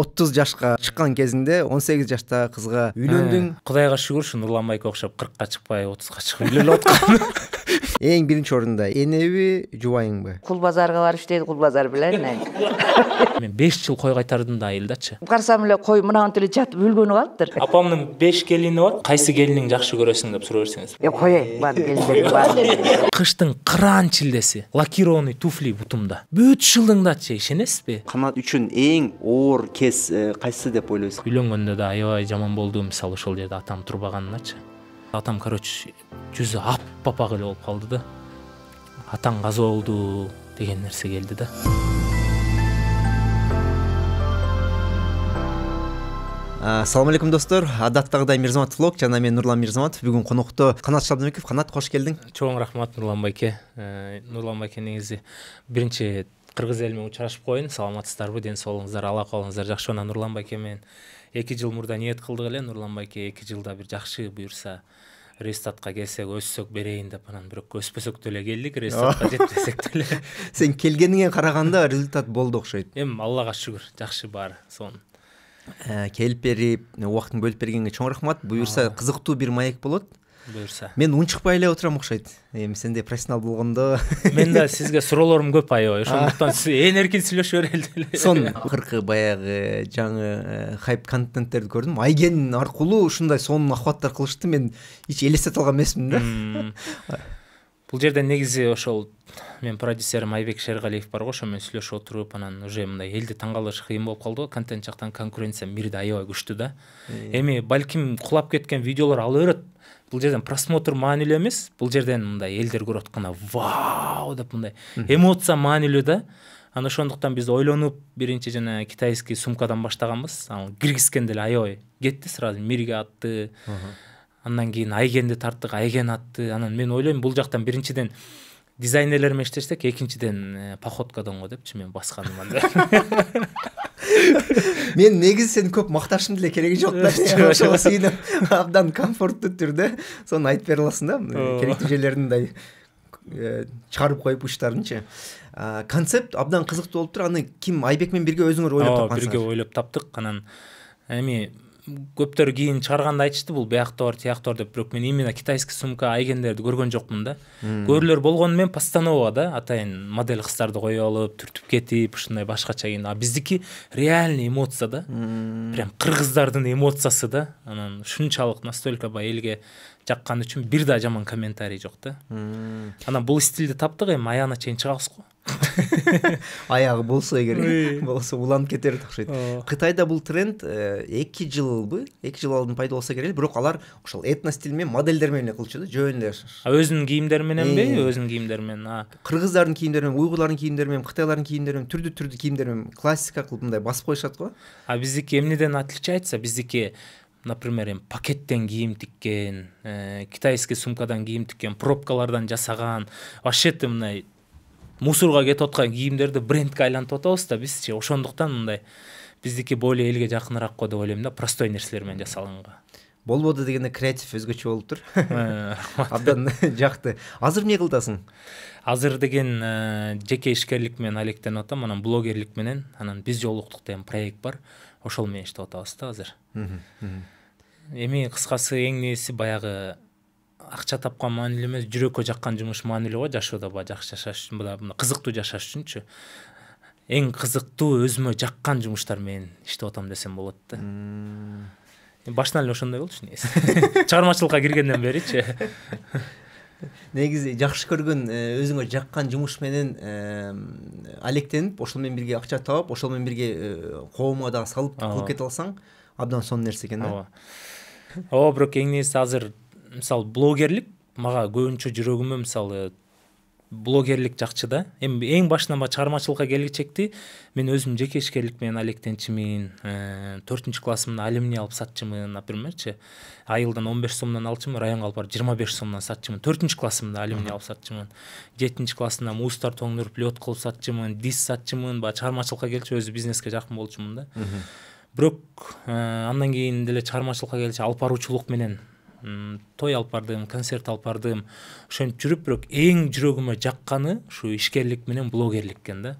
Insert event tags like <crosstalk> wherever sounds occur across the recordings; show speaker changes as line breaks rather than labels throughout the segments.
отуз жашка чыккан кезинде он сегиз жаштагы кызга үйлөндүң
э. кудайга шүгүр ушу нурлан байкеге
окшоп кыркка чыкпай отузга чыгып үйлөнүп аткан <laughs> эң биринчи орунда энеби жубайыңбы
кул базарга барып иштейт кул базар билен <laughs>
мен беш жыл кой кайтардым да
айылдачы
карасам эле кой мынаунтип эле жатып өлгөнү калыптыр
апамдын беш келини бар кайсы келиниңди жакшы көрөсүң деп суроо берсеңиз э коеюн баары келиндерди <laughs> кыштын кыраан чилдеси лакированный туфли бутумда бүт жылдыңдачы ишенесизби канат үчүн эң оор кез кайсы деп ойлойсуз үйлөнгөндө да аябай жаман болду мисалы ошол жерде атам турбаганыначы атам короче жүзі аппақ эле болуп калды да атаң каза
болду деген нерсе келді да салам алейкум достор адаттағыдай мирзамат влог жана мен нурлан мирзаматов бүгүн конокто канат шабдыбеков канат кош келдиң чоң рахмат нурлан байке
ә, нурлан байке негизи биринчи кыргыз эли менен учурашып коеюн саламатсыздарбы ден соолугуңуздар алла кабылыңыздар жакшыбы анан нурлан байке менен эки жыл мурда ниет кылдык эле нурлан байке эки жылда бир жакшы буюрса рестатқа келсек өссек берейін деп анан бирок өспөсөк деле келдик <laughs> рестатка жетпесек
деле <laughs> сен келгениңе караганда результат болду окшойт
эми аллага шүгүр жакшы баары сонун
ә, келип берип убактыңды бөлүп бергенге чоң рахмат буюрса кызыктуу бир маек болот бұйырса мен унчукпай эле отурам окшойт эми сендей профессионал болгондо <laughs> мен да <laughs> сизге суроолорум көп аябай ошондуктан ээн эркин сүйлөшө берели сонун акыркы баягы жаңы хайп контенттерди көрдүм айген аркылуу ушундай сонун охваттар кылышты мен ич элестете алган эмесмин да <laughs> бул жерде негизи ошол менин
продюсерим айбек шергалиев бар го ошо менен сүйлөшүп отуруп анан уже мындай элди таң қиын кыйын болуп калды го контент жактан конкуренция мирде аябай күчтүү да эми балким кулап кеткен видеолор ала берет бұл жерден просмотр маанилүү емес бұл жерден мындай элдер көрүп атканда вау деп мындай эмоция маанилүү да ана ошондуктан биз ойлонуп биринчи жана китайский сумкадан баштаганбыз ал киргизгенде эле аябай кетти сразу мирге атты андан кийин айгенди тарттык айген атты анан мен ойлойм бул жактан биринчиден дизайнерлер менен иштешсек экинчиден э, походкадан го депчи мен басканыма
<laughs>
мен негізі сені көп мақташым деле керегі жоқ да <laughs> абдан комфортты түрде соны айтып бере аласың да керекті жерлерін мындай э, шығарып қойып ұштарын ше концепт абдан қызықты болып тұр аны ким айбекпен бірге өзіңер ойлап тапқансыңар бірге
ойлап таптық анан эми көптөр кийин чыгарганда айтышты бұл биякта бар бар деп бирок мен именно китайский сумка айгендерди көргөн жокмун да көрүүлөр болгону менен постанова да атайын модель кыздарды коюп алып түртүп кетип ушундай башкача кийин а биздики реальный эмоция да прям кыргыздардын эмоциясы да анан ушунчалык настолько баягы элге жаккан үчүн бир да жаман комментарий жок да
анан
бул стилди таптык эми аяна чейин
чыгабыз го
<laughs> аяғы болса керек болса уланып кетер окшойт қытайда бұл тренд эки жылбы эки жыл алдын пайда болса керек бірақ алар ошол этно стильмен менен модельдер менен эле кылчу да жөн эле өзүнүн кийимдери мененби өзүнүн кийимдери менен э. кыргыздардын кийимдери менен уйгурлардын менен кытайлардын кийимдери түрдүү түрдүү кийимдер менен классика кылып мындай басып коюшат го а биздики эмнеден отличается биздики например эми пакеттен кийим тиккен
э, китайский сумкадан кийим тиккен пробкалардан жасаган вообще ты мындай мусорго кетип аткан кийимдерди брендке айлантып атабыз да бизчи ошондуктан мындай биздики более элге жакыныраак го деп ойлойм да простой нерселер менен жасалганга болбоду дегенде креатив өзгөчө болуптур <laughs> э, абдан жакты азыр эмне кылдасың азыр деген э, жеке ишкерлик менен алектенип атам анан блогерлик менен анан биз жолуктук деген проект бар ошол менен иштеп атабыз да азыр эми кыскасы эң негизгиси баягы акча тапкан маанилүү эмес жүрөккө жаккан жумуш маанилүү го жашоодо баягы жакшы жашаш үчүнынай кызыктуу жашаш үчүнчү эң кызыктуу өзүмө жаккан жумуштар менен иштеп атам десем болот да башынан эле ошондой болчу негизи <laughs> чыгармачылыкка киргенден
беричи <laughs> негизи жакшы көргөн э, өзүңө жаккан жумуш менен э, алектенип ошол менен бирге акча таап ошол менен бирге э, коомго дагы салып кылып кете алсаң абдан сонун нерсе экен да ооба ооба бирок эң негизгиси азыр
мысалы блогерлік маған көбінше жүрөгүмө мысалы э, блогерлик жакчы да эми эң башынан баягы чыгармачылыкка келгечекти мен өзүм жеке ишкерлик менен алектенчимин э, төртүнчү классымда алюминий алып сатчумун напримерчи айылдан он беш сомдон алчумун районго алып барып жыйырма беш сомдон сатчумун төртүнчү классымда алюминий алып сатчымын жетинчи классымда муустар тоңдуруп лед кылып сатчымын дис сатчымын баягы чыгармачылыкка келчү өзү бизнеске жакын болчумун да бирок э, андан кийин деле чыгармачылыкка келчү алып баруучулук менен той алып бардым концерт алып бардым ошентип жүрүп бирок эң жүрөгүмө жакканы ушу ишкерлик менен блогерлик экен да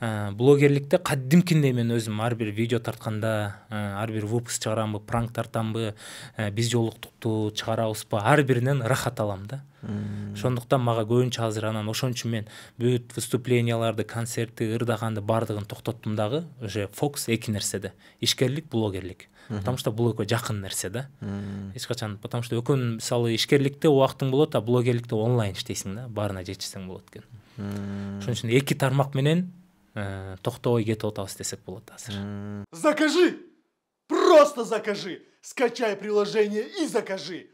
ә, блогерликте кадимкидей мен өзүм ар бир видео тартканда ә, ар бир выпуск чыгарамбы пранк тартамбы биз ә, жолуктукту чыгарабызбы ар биринен ырахат алам да ошондуктан мага көбүнчө азыр анан ошон үчүн мен бүт выступленияларды концертти ырдаганды баардыгын токтоттум дагы уже фокус эки нерседе ишкерлик блогерлик потому что бұл экөө жақын нерсе да ешқашан потому что экөөнүн мысалы ишкерликте уақытың болады а блогерлікте онлайн иштейсиң да барына жетишсең болады екен ошон үчүн екі тармак менен э, токтобой кетип атабыз десек болот азыр
закажи просто закажи скачай приложение и закажи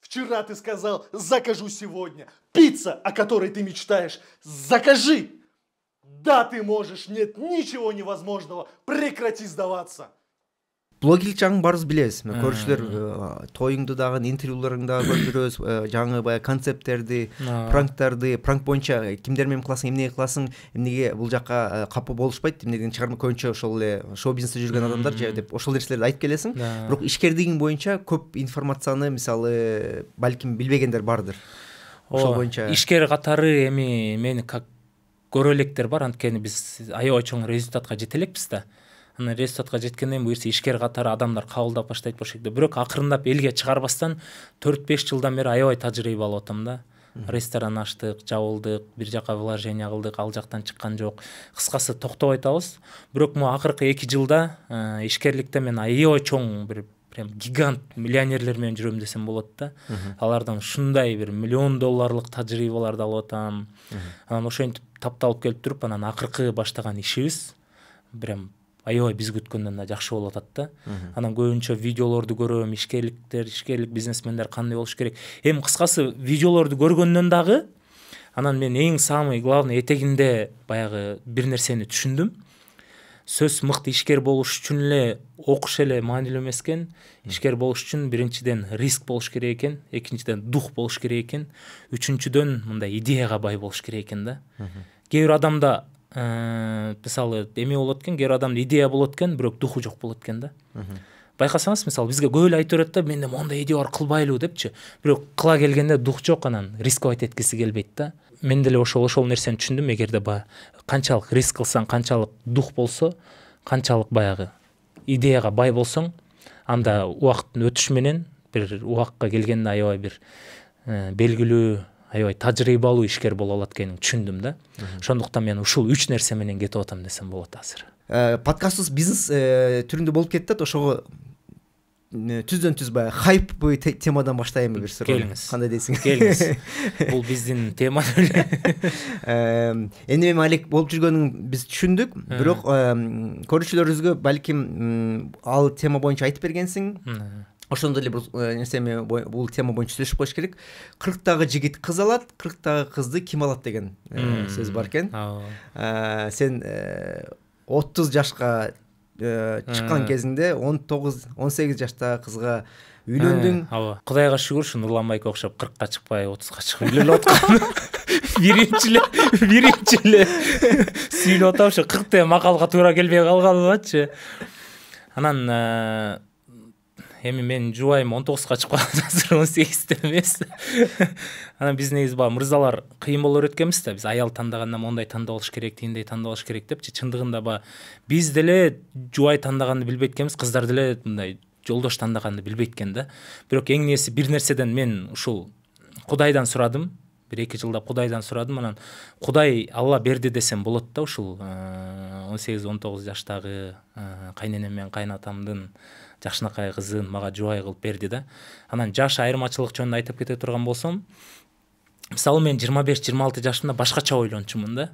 Вчера ты сказал, закажу сегодня. Пицца, о которой ты мечтаешь,
закажи! Да, ты можешь, нет ничего невозможного. Прекрати
сдаваться.
блогерлик жагын баарыбыз билебиз көрүүчүлөр э, тоюңду дагы интервьюларыңды дагы көрүп жүрөбүз э, жаңы баягы концепттерди пранктарды пранк боюнча э, кимдер менен кыласың эмне кыласың эмнеге бул жака капа болушпайт эмне деген чыгарма көбүнчө ошол эле шоу бизнесте жүргөн адамдар же деп ошол нерселерди айтып келесиң бирок ишкердигиң боюнча көп информацияны мисалы балким билбегендер бардыр оба ошол боюнча ишкер катары эми мени
как көрө электер бар анткени биз аябай чоң результатка жете элекпиз да анан результатка жеткенден кийин буюрса ишкер катары адамдар кабылдап баштайт болуш керек да бирок акырындап элге чыгарбастан төрт беш жылдан бери аябай тажрыйба алып атам да ресторан ачтык жабылдык бир жака вложение кылдык ал жактан чыккан жок кыскасы токтобой атабыз бирок могу акыркы эки жылда э, ишкерликте мен аябай чоң бир прям гигант миллионерлер менен жүрөм десем болот да алардан ушундай бир миллион долларлык тажрыйбаларды алып атам анан ошентип тапталып келип туруп анан акыркы баштаган ишибиз прям аябай биз күткөндөн да жакшы болуп атат да анан көбүнчө видеолорду көрөм ишкерликтер ишкерлик бизнесмендер кандай болуш керек эми кыскасы видеолорду көргөндөн дагы анан мен эң самый главный этегинде баягы бир нерсени түшүндүм сөз мыкты ишкер болуш үчүн эле окуш эле маанилүү эмес экен ишкер болуш үчүн биринчиден риск болуш керек экен экинчиден дух болуш керек экен үчүнчүдөн мындай идеяга бай болуш керек экен да кээ бир адамда ә, э, мысалы эме болот экен кээ бир адамда идея болот экен бирок духу жок болот экен да байкасаңыз мисалы бизге көп эле айта берет да менде моундай идея бар кылбайлыбы депчи бирок кыла келгенде дух жок анан рисковать эткиси келбейт да мен деле ошол ошол нерсени түшүндүм эгерде баягы канчалык риск кылсаң канчалык дух болсо канчалык баягы идеяга бай болсоң анда убакыттын өтүшү менен бир убакка келгенде аябай бир э, белгилүү аябай тажрыйбалуу ишкер боло алат экенин түшүндүм да
ошондуктан мен ушул үч нерсе менен кетип атам десем болот азыр э, подкастыбыз бизнес э, түрүндө болуп кетип атат ошого э, түздөн түз баягы хайп темадан баштайынбы бир суроо келиңиз кандай дейсиң келиңиз <laughs> бул биздин тема эне мен алек болуп жүргөнүн биз түшүндүк бирок көрүүчүлөрүбүзгө балким ал тема боюнча айтып бергенсиң ошондо эле бир э, нерсеми бул тема боюнча сүйлөшүп коюш керек кырктагы жигит кыз алат кырктагы кызды ким алат деген э, сөз бар экен э, сен отуз жашка чыккан кезиңде он тогуз он сегиз жаштагы кызга үйлөндүң ооба кудайга шүгүр
ушу нурланбайке окшоп кыркка чыкпай отузга чыгып үйлөнүп аткан <laughs> биринчи эле биринчи эле сүйлөп атам ушу кырк деген макалга туура келбей калганбачы анан эми мен жубайым он тогузга чыкпай азыр он сегизде эмес анан биз негизи баягы мырзалар кыйын боло экенбиз да биз аял тандаганда мондай тандап алыш керек тигиндей тандап алыш керек депчи чындыгында баягы биз деле жубай тандаганды билбейт экенбиз кыздар деле мындай жолдош тандаганды билбейт экен да бирок эң негизи бир нерседен мен ушул кудайдан сурадым бир эки жылдап кудайдан сурадым анан кудай алла берди десем болот да ушул он сегиз он тогуз жаштагы э, кайненем менен кайнатамдын жакшынакай кызын мага жубай кылып берди да анан жаш айырмачылык жөнүндө айтып кете турган болсом мисалы мен жыйырма беш жыйырма алты жашымда башкача ойлончумун да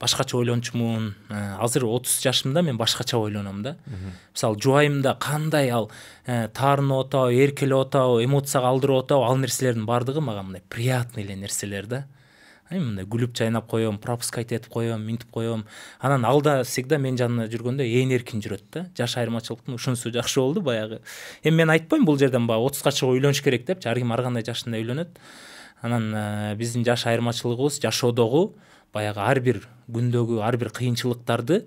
башкача ойлончумун э, азыр отуз жашымда мен башкача ойлоном да мисалы жубайымда кандай ал э, таарынып атабы эркелеп атабы эмоцияга алдырып атабы ал нерселердин баардыгы мага мындай приятный эле нерселер да и мындай күлүп жайнап коем пропускатэтип коем минтип коем анан ал да всегда менин жанымда жүргөндө ээн эркин жүрөт да жаш айырмачылыктын ушунусу жакшы болду баягы эми мен айтпайм бул жерден баягы отузга чыгып үйлөнүш керек депчи ар ким ар кандай жашында үйлөнөт анан э, биздин жаш айырмачылыгыбыз жашоодогу баягы ар бир күндөгү ар бир кыйынчылыктарды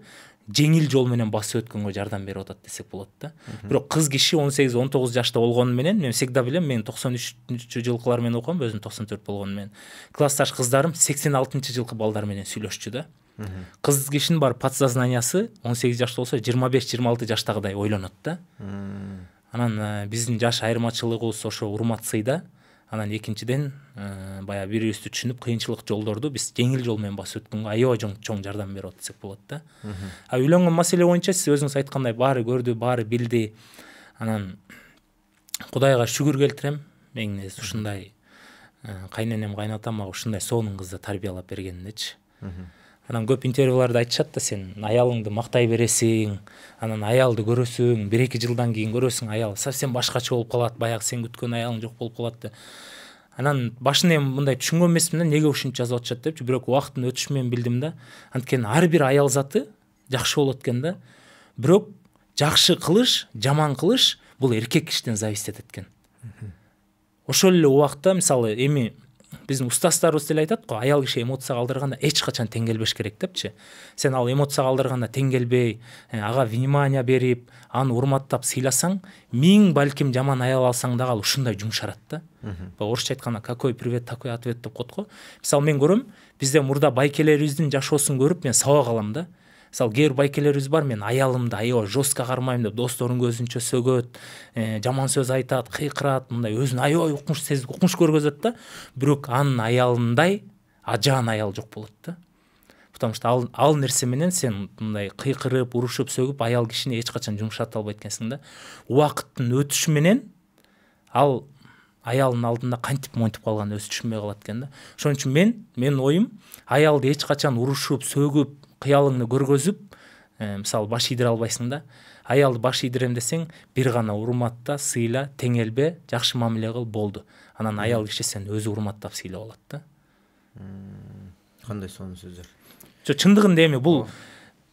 жеңил жол менен басып өткөнгө жардам берип атат десек болот да бирок кыз киши он сегиз он тогуз жашта болгону менен мен всегда билем мен токсон үчүнчү жылкылар менен окугам өзүм токсон төрт болгону менен классташ кыздарым сексен алтынчы жылкы балдар менен сүйлөшчү да кыз кишинин баары подсознаниясы он сегиз жашта болсо жыйырма беш жыйырма алты жаштагыдай ойлонот да анан э, биздин жаш айырмачылыгыбыз ошо урмат да анан экинчиден э, баягы бири бирибизди түшүнүп кыйынчылык жолдорду биз жеңил жол менен басып өткөнгө аябай чоң жардам берип атат десек болот да а үйлөнгөн маселе боюнча сиз өзүңүз айткандай баары көрдү баары билди анан кудайга шүгүр келтирем мен негизи ушундай э, кайненем кайнатам мага ушундай сонун кызды тарбиялап бергенинечи анан көп интервьюларда айтышат да сен аялыңды мактай бересиң анан аялды көрөсүң бир эки жылдан кийин көрөсүң аял совсем башкача болуп калат баягы сен күткөн аялың жок болуп калат деп анан башында эми мындай түшүнгөн эмесмин да неге ушинтип жазып атышат депчи бирок убакыттын өтүшү менен билдим да анткени ар бир аял заты жакшы болот экен да бирок жакшы кылыш жаман кылыш бул эркек кишиден зависит этет экен ошол эле убакта мисалы эми біздің ұстаздарымыз деле айтады ғой аял киши эмоция қалдырғанда ешқашан тең келбеш керек депчи сен ал эмоция қалдырғанда тең келбей э, аға внимание беріп аны урматтап сыйласаң миң бәлкім жаман аял алсаң да ал ушундай жумшарат да орусча айтканда какой привет такой ответ деп коет го мисалы мен көрөм бизде мурда байкелерибиздин жашоосун көрүп мен сабак алам да мысалы кейбір байкерлеріміз бар мен аялымды аябай жестко қармаймын деп достарының көзінше сөгеді ә, жаман сөз айтады қиқырады мындай өзін аябай ұқыныш сезіп ұқыныш көргізеді да бирок анын аялындай ажан аял жоқ болады да потому что ал, ал менен сен мындай қиқырып ұрышып сөгіп аял кишини ешқашан жұмшата жумшата албайт экенсиң да убакыттын өтүшү менен ал аялын алдында қантип монтип қалғанын өзү түшүнбөй калат екен да ошон мен менин оюм аялды ешқашан качан сөгіп қиялыңды көргізіп ә, э, мысалы баш идіре албайсың да аялды баш идірем десең бир гана урматта сыйла теңелбе жакшы мамиле кыл болды анан аял киши сени өзү урматтап сыйлап алат да кандай сонун сөздөр жок чындыгында эми бул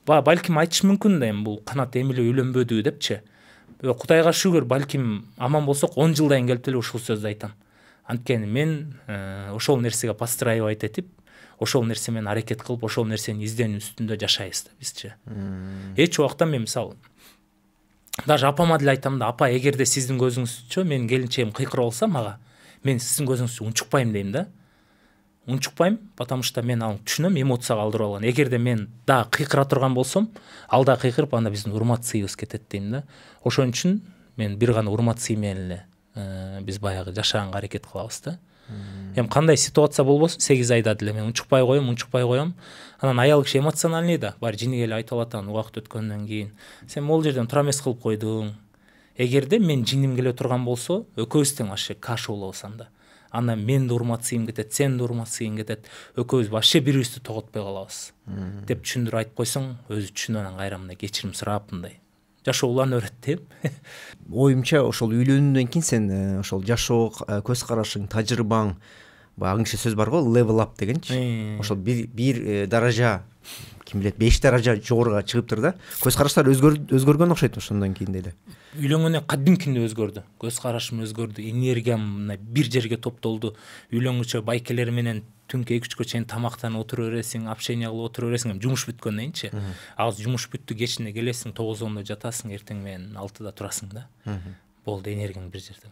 балким айтышы мүмкүн да эми бул канат эми эле үйлөнбөдүбү депчи кудайга шүгүр балким аман болсок он жылдан кийин келип деле ушул сөздү айтам анткени мен э, ошол нерсеге подстраивать этип ошол нерсемен аракет кылып ошол нерсенин издөөнүн үстүндө жашайбыз да бизчи эч убакта мен мисалы даже апама деле айтам да апа эгерде сиздин көзүңүзчө менин келинчегим кыйкырып алса мага мен сиздин көзүңүзчө унчукпайм дейм да унчукпайм потому что мен аны түшүнөм эмоция калдырып алган эгерде мен дагы кыйкыра турган болсом ал дагы кыйкырып анда биздин урмат сыйыбыз кетет дейм да ошон үчүн мен бир гана урмат сый менен эле э, биз баягы жашаганга аракет кылабыз да эми кандай ситуация болбосун сегиз айда деле мен унчукпай коем унчукпай коем анан аял киши эмоциональный да баары жиниге эле айтып алат анан убакыт өткөндөн <laughs> кийин сен могул жерден туура эмес кылып койдуң эгерде мен жиним келе турган болсо экөөбүз тең вообще каша болобуз анда анан мен да урматсыйым кетет сен да урматсыйың кетет экөөбүз вообще бири бирибизди тоготпой калабыз деп түшүндүрүп айтып койсоң өзү түшүнүп анан кайра мындай кечирим сурап мындай
жашоо улана берет да эми оюмча ошол үйлөнүүдөн кийин сен ошол жашоо э, көз карашың тажрыйбаң баягы сөз бар ғой левел ап дегенчи ошол бир бир э, даража ким билет беш даража жогоруга чыгыптыр да көз караштар өзгөргөн окшойт ошондон кийин деле
үйлөнгөндө кадимкинде өзгөрдү көз карашым өзгөрдү энергиям мына бир жерге топтолду үйлөнгүчө байкелер менен түнкү эки үчкө чейин тамактанып отура бересиң общение кылып отура бересиң эми жумуш кийинчи азыр жумуш бүттү кечинде келесиң тогуз ондо жатасың эртең менен алтыда турасың да болду энергияң бир жерде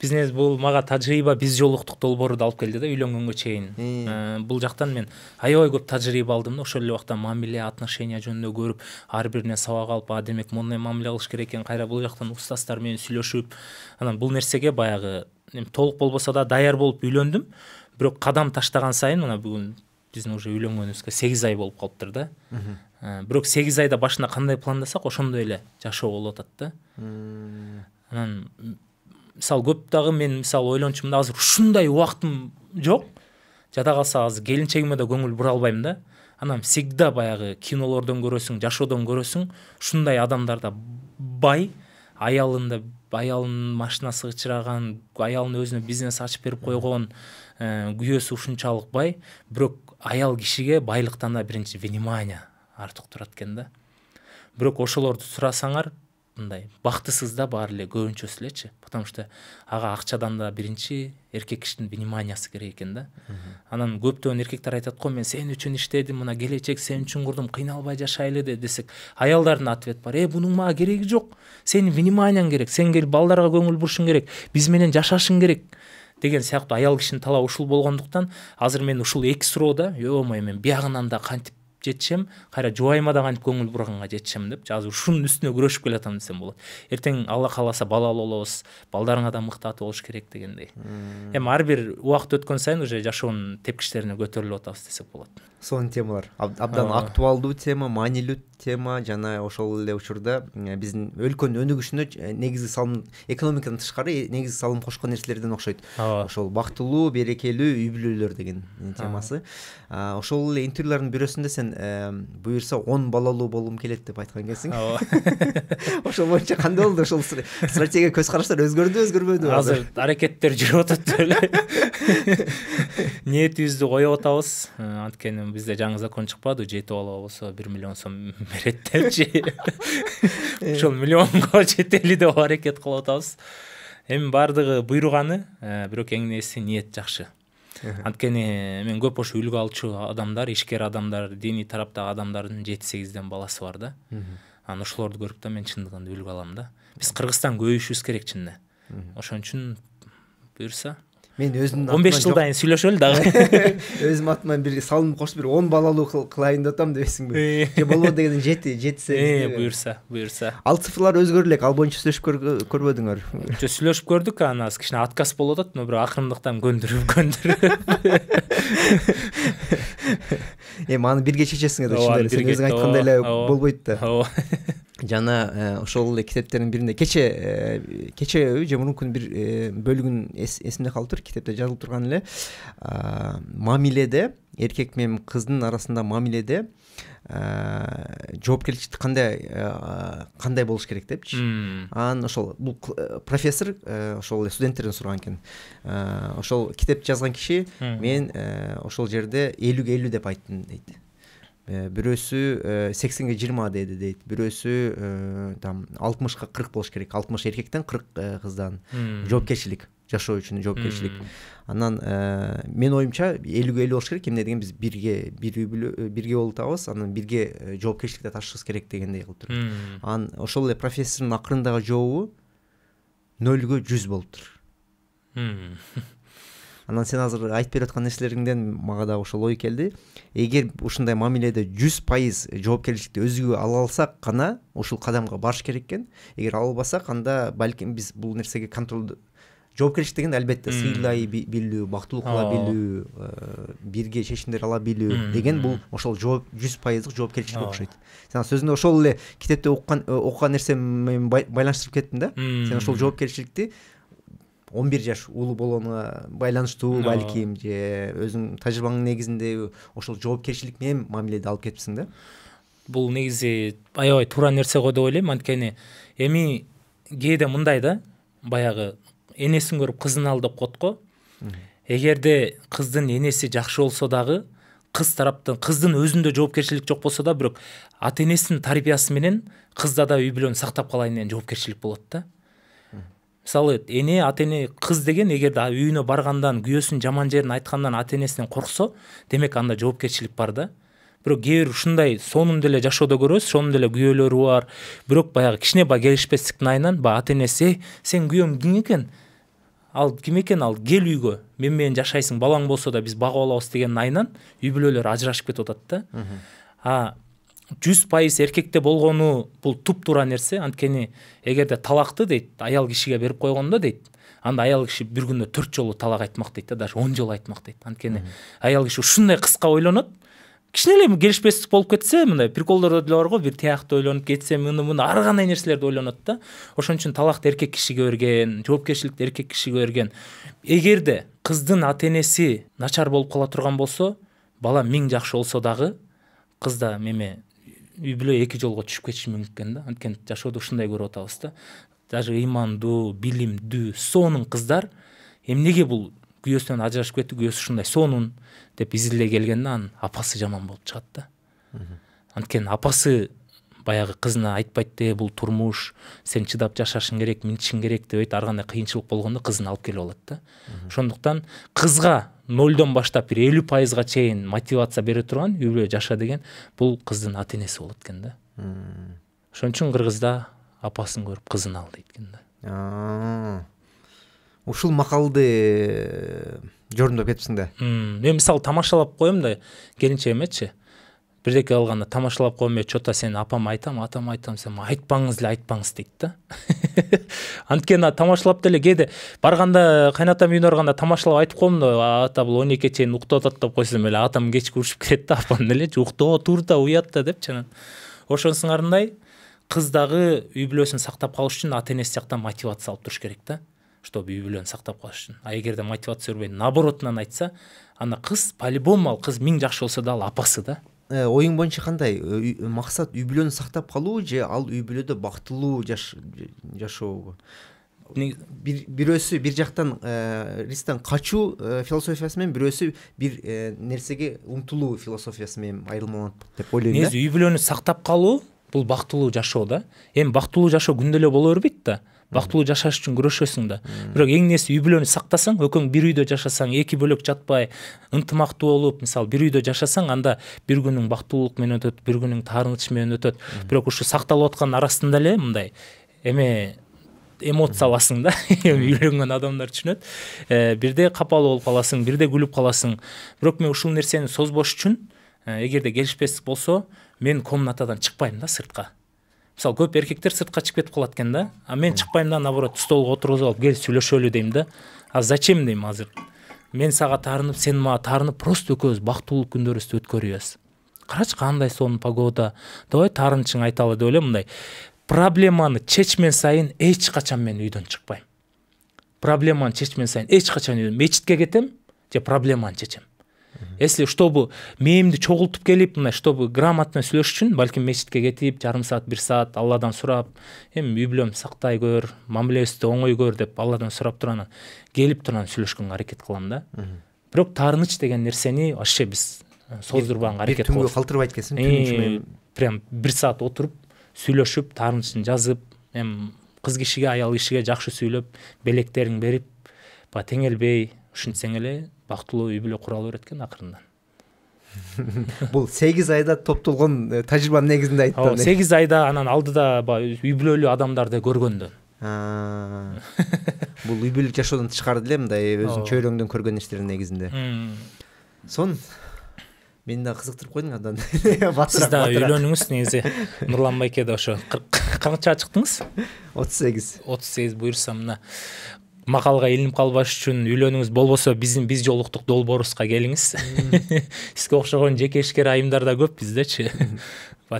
бизнес бул мага тажрыйба биз жолуктук долбоорду алып келди да үйлөнгөнгө чейин э. Э, бул жактан мен аябай көп тажрыйба алдым да ошол эле убакта мамиле отношения жөнүндө көрүп ар биринен сабак алып а демек мондай мамиле кылыш керек экен кайра бул жактан устаздар менен сүйлөшүп анан бул нерсеге баягы толук болбосо да даяр болуп үйлөндүм бирок кадам таштаган сайын мына бүгүн биздин уже үйлөнгөнүбүзгө сегиз ай болуп калыптыр да э, бирок сегиз айда башында кандай пландасак ошондой эле жашоо болуп атат да анан мысалы көп дагы мен мысалы ойлончумун азыр ушундай убактым жок жата калса азыр келинчегиме да көңүл бура албайм да анан всегда баягы кинолордон көрөсүң жашоодон көрөсүң ушундай адамдар да бай аялында аялынын машинасы кычыраган аялын өзүнө бизнес ачып берип койгон э, күйөөсү ушунчалык бай бирок аял кишиге байлыктан да биринчи внимание артык турат экен да бирок ошолорду сурасаңар мындай бактысыз да баары эле көбүнчөсү элечи потому что ага акчадан да биринчи эркек кишинин вниманиясы керек экен да анан көптөгөн эркектер айтат го мен сен үчүн иштедим мына келечек сен үчүн курдум кыйналбай жашайлы де десек аялдардын ответ бар э бунун мага кереги жок сенин вниманияң керек сен келип балдарга көңүл бурушуң керек биз менен жашашың керек деген сыяктуу аял кишинин талабы ушул болгондуктан азыр мен ушул эки суроодо е мое мен биягынан да кантип жетишем кайра жубайыма да кантип көңүл бурганга жетишем деп азыр ушунун үстүнө күрөшүп келатам десем болот эртең алла кааласа балалуу болобуз балдарыңа да мыкты ата болуш керек дегендей
эми ар бир убакыт өткөн сайын уже жашоонун тепкичтерине көтөрүлүп атабыз десек болот сонун темалар абдан актуалдуу тема маанилүү тема жана ошол эле учурда э, биздин өлкөнүн өнүгүшүнө э, негизги салым экономикадан тышкары э, негизги салым кошкон нерселерден окшойт ооба ошол бактылуу берекелүү үй бүлөлөр деген темасы ошол эле интервьюлардын бирөөсүндө сен буюрса он балалуу болгум келет деп айткан экенсиң ооба <laughs> ошол боюнча кандай болду ошол стратегия көз караштар өзгөрдүбү өзгөрбөдүбү азыр аракеттер жүрүп атат деп
эле <laughs> ниетибизди коюп атабыз э, анткени бизде жаңы закон чыкпадыбы жети бала болсо бир миллион сом <laughs> берет депчи ошол миллионго жетели деп аракет кылып атабыз эми баардыгы буйруганы э, бирок эң негизгиси ниет жакшы анткени мен көп ошо үлгү алчу адамдар ишкер адамдар диний тараптагы адамдардын жети сегизден баласы бар да анан ошолорду көрүп да мен чындыгында үлгү алам да биз кыргызстан көбөйүшүбүз керек чынында ошон үчүн буюрса
мен өзімнің он бес жылдан дайын сөйлеші өл дағы <laughs> өзім атымнан бір салынып қосып бір он балалы қылайын деп жатамын депсің бе же дегенің дегенде жеті жетсе бұйырса бұйырса ал цифрлар өзгерілек ал бойынша сөйлесіп көрмедіңдер жоқ
сөйлесіп көрдік ана кішкене отказ болып атат но бірақ ақырындықтан көндіріп көндіріп
<laughs> эми аны бирге чечесиңер да эле сен өзүң айткандай эле болбойт да ооба жана ошол эле китептердин биринде кече кечеби же мурунку күнү бир бөлүгүн эсимде калыптыр китепте жазылып турган эле мамиледе эркек менен кыздын арасында мамиледе Э, жоопкерчилик кандай э, кандай болуш керек депчи анан ошол бул э, профессор ошол эле студенттерден сураган экен ошол китеп жазган киши мен ошол жерде элүүгө элүү деп айттым дейт бирөөсү сексенге жыйырма деди дейт бирөөсү там алтымышка кырк болуш керек алтымыш эркектен кырк кыздан жоопкерчилик жашоо үчүн жоопкерчилик анан э, менин оюмча элүүгө элүү болуш керек эмне деген биз бирге бир үй бүлө бирге э, болуп атабыз анан бирге э, жоопкерчиликти тартышыбыз керек дегендей кылып туруп анан ошол эле профессордун акырындагы жообу нөлгө жүз болуптур <laughs> анан сен азыр айтып берип аткан нерселериңден мага дагы ошол ой келди эгер ушундай мамиледе жүз пайыз жоопкерчиликти өзүбүзгө ала алсак гана ушул кадамга барыш керек экен эгер ала албасак анда балким биз бул нерсеге контрол жоопкерчилик деген албетте сыйлай билүү бактылуу кыла билүү э, бирге чечимдер ала билүү деген бул ошол жүз пайыздык жоопкерчиликке окшойт сен сөзүндө ошол эле китепте уккан э, окуган нерсем менен байланыштырып кеттим да сен ошол жоопкерчиликти он бир жаш уулу болгонуна байланыштуу балким же өзүңдүн тажрыйбаңдын негизинде ошол жоопкерчилик менен мамиледи алып кетипсиң да бул негизи аябай туура нерсе го деп ойлойм анткени
эми кээде мындай да баягы энесін көріп қызын ал деп қойды ғой егерде қыздың енесі жақсы болса дағы қыз тараптан қыздың өзінде жауапкершілік жоқ болса да бірақ ата енесінің тәрбиесіменен қызда да үй бүлөнү сақтап қалайын деген жауапкершілік болады да мысалы ене ата ене қыз деген егер де үйіне барғандан күйеусінің жаман жерін айтқандан ата енесінен қорқса демек анда жауапкершілік бар да бирок кээ бир ушундай сонун деле жашоодо көрөбүз сонун деле күйөөлөрү бар бирок баягы кичине баягы келишпестиктин айынан баягы ата энеси сенин күйөөң ким экен ал кім екен ал кел үйге менімен жашайсың балаң болса да біз бағып алабыз деген айынан үй бүлөлөр ажырашып кетип атат да жүз пайыз эркекте болгону бул туп тура нерсе анткени эгерде талакты дейт аял кишиге берип койгондо дейт анда аял киши бир күндө төрт жолу талак айтмак дейт да даже он жолу айтмак дейт анткени аял киши ушундай кыска ойлонот кішкене келишпестик болуп кетсе мындай приколдор деле ғой бир тияқты ойлонуп кетсе муну муну ар кандай нерселерди ойлонот да ошон үчүн талакты эркек кишиге берген жоопкерчиликти эркек кишиге берген эгерде кыздын ата энеси начар болуп кала турган болсо бала миң жакшы болсо дагы кыз да эме үй бүлө эки жолго түшүп кетиши мүмкүн да анткени жашоодо ушундай көрүп атабыз да даже ыймандуу билимдүү сонун кыздар эмнеге бул күйөөсүнөн ажырашып кетти күйөөсү ушундай сонун деп изилдей келгенде анын апасы жаман болуп чыгат да анткени апасы баягы кызына айтпайт да бул турмуш сен чыдап жашашың керек минтишиң керек деп айтып ар кандай кыйынчылык болгондо кызын алып келип алат да ошондуктан кызга нолдон баштап бир элүү пайызга чейин мотивация бере турган үй бүлө жаша деген бул кыздын ата энеси болот экен да ошон үчүн кыргызда апасын көрүп кызын ал дейт экен да ушул макалды э, жорумдап кетипсиң да мен мисалы тамашалап коем да келинчегимечи бирдеке алганда тамашалап коем э че то сен апам айтам атам айтам сен айтпаңыз <laughs> эле айтпаңыз дейт да анткени тамашалап деле кээде барганда кайнатам үйүнө барганда тамашалап айтып коем да ата бул он экиге чейин уктап атат деп койсом эле атам кечке урушуп кетет да апам делечи уктоо тур да уят да депчи анан ошонусуңарындай кыз дагы үй бүлөсүн сактап калыш үчүн ата энеси жактан мотивация алып туруш керек да чтобы үй сақтап қалу үшін а егер де мотивация бермей наоборотынан айтса ана қыз по любому ал қыз миң жақсы болса да ал апасы да
э, ойың бойынша қандай мақсат э, үй э, бүлөнү сақтап қалу же ал үй бүлөдө бактылуу жашообу бирөөсү бир жактан рисктен качуу философиясы менен бирөөсү бир нерсеге умтулуу философиясы менен айырмаланат деп ойлойм негизи үй бүлөнү сактап калуу бул бактылуу жашоо да эми бактылуу
жашоо күндө эле боло бербейт да бактылуу жашаш үчүн күрөшөсүң да бирок эң негизги үй бүлөнү сактасаң экөөң бир үйдө жашасаң эки бөлөк жатпай ынтымактуу болуп мисалы бир үйдө жашасаң анда бир күнүң бактылуулук менен өтөт бир күнүң таарынычы менен өтөт бирок ушу сакталып аткандын арасында эле мындай эме эмоция аласың да <laughs> эми үйлөнгөн адамдар түшүнөт э, бирде капалуу болуп каласың бирде күлүп каласың бирок мен ушул нерсени созбош үчүн э, эгерде келишпестик болсо мен комнатадан чыкпайм да сыртка мысалы көп еркектер сыртқа шығып кетіп қалады екен да а мен шықпаймын да наоборот столға отырғызып алып кел сүйлөшөлү деймін да а зачем деймін азыр мен сага тарынып сен мага тарынып просто екеуіміз бақытты күндерімізді өткөрөбүз карачы кандай сонун погода давай тарынышың айталы деп эле мындай проблеманы чечмен сайын эч качан мен үйдөн чыкпайм проблеманы чечмен сайын эч качан үйдөн мечитке кетем же проблеманы чечем если чтобы мээмди чогултуп келип мындай чтобы грамотно сүйлөш үчүн балким мечитке кетип жарым саат бир саат алладан сурап эми үй бүлөм сактай көр мамилебизди оңой көр деп алладан сурап туруп анан келип туруп анан сүйлөшкөнгө аракет кылам да бирок таарыныч деген нерсени вообще биз создурбаганга аракет кылабыз түнгө калтырбайт экенсиң түн прям бир саат отуруп сүйлөшүп таарынычын жазып эми кыз кишиге аял кишиге жакшы сүйлөп белектерин берип баягы теңелбей ушинтсең эле бактылуу үй бүлө кура берет экен акырындан
<laughs> бул сегиз айда топтолгон э, тажрыйбанын негизинде айтты ооба э. сегиз
айда анан алдыда баягы үй бүлөлүү
адамдарды көргөндөн <laughs> бул үй бүлөлүк жашоодон тышкары деле мындай өзүң чөйрөңдөн көргөн нерселердин негизинде сонун мени дагы кызыктырып койдуң андан <laughs> сиз дагы үйлөнүңүз негизи
нурлан байке да ошо кырк канча чыктыңыз отуз сегиз отуз сегиз буюрса мына мақалға ілініп қалбас үшін үйлөнүңүз болбосо біздің біз жолықтық долборусқа келіңіз <laughs> сізге окшогон жеке ишкер айымдар да көп биздечи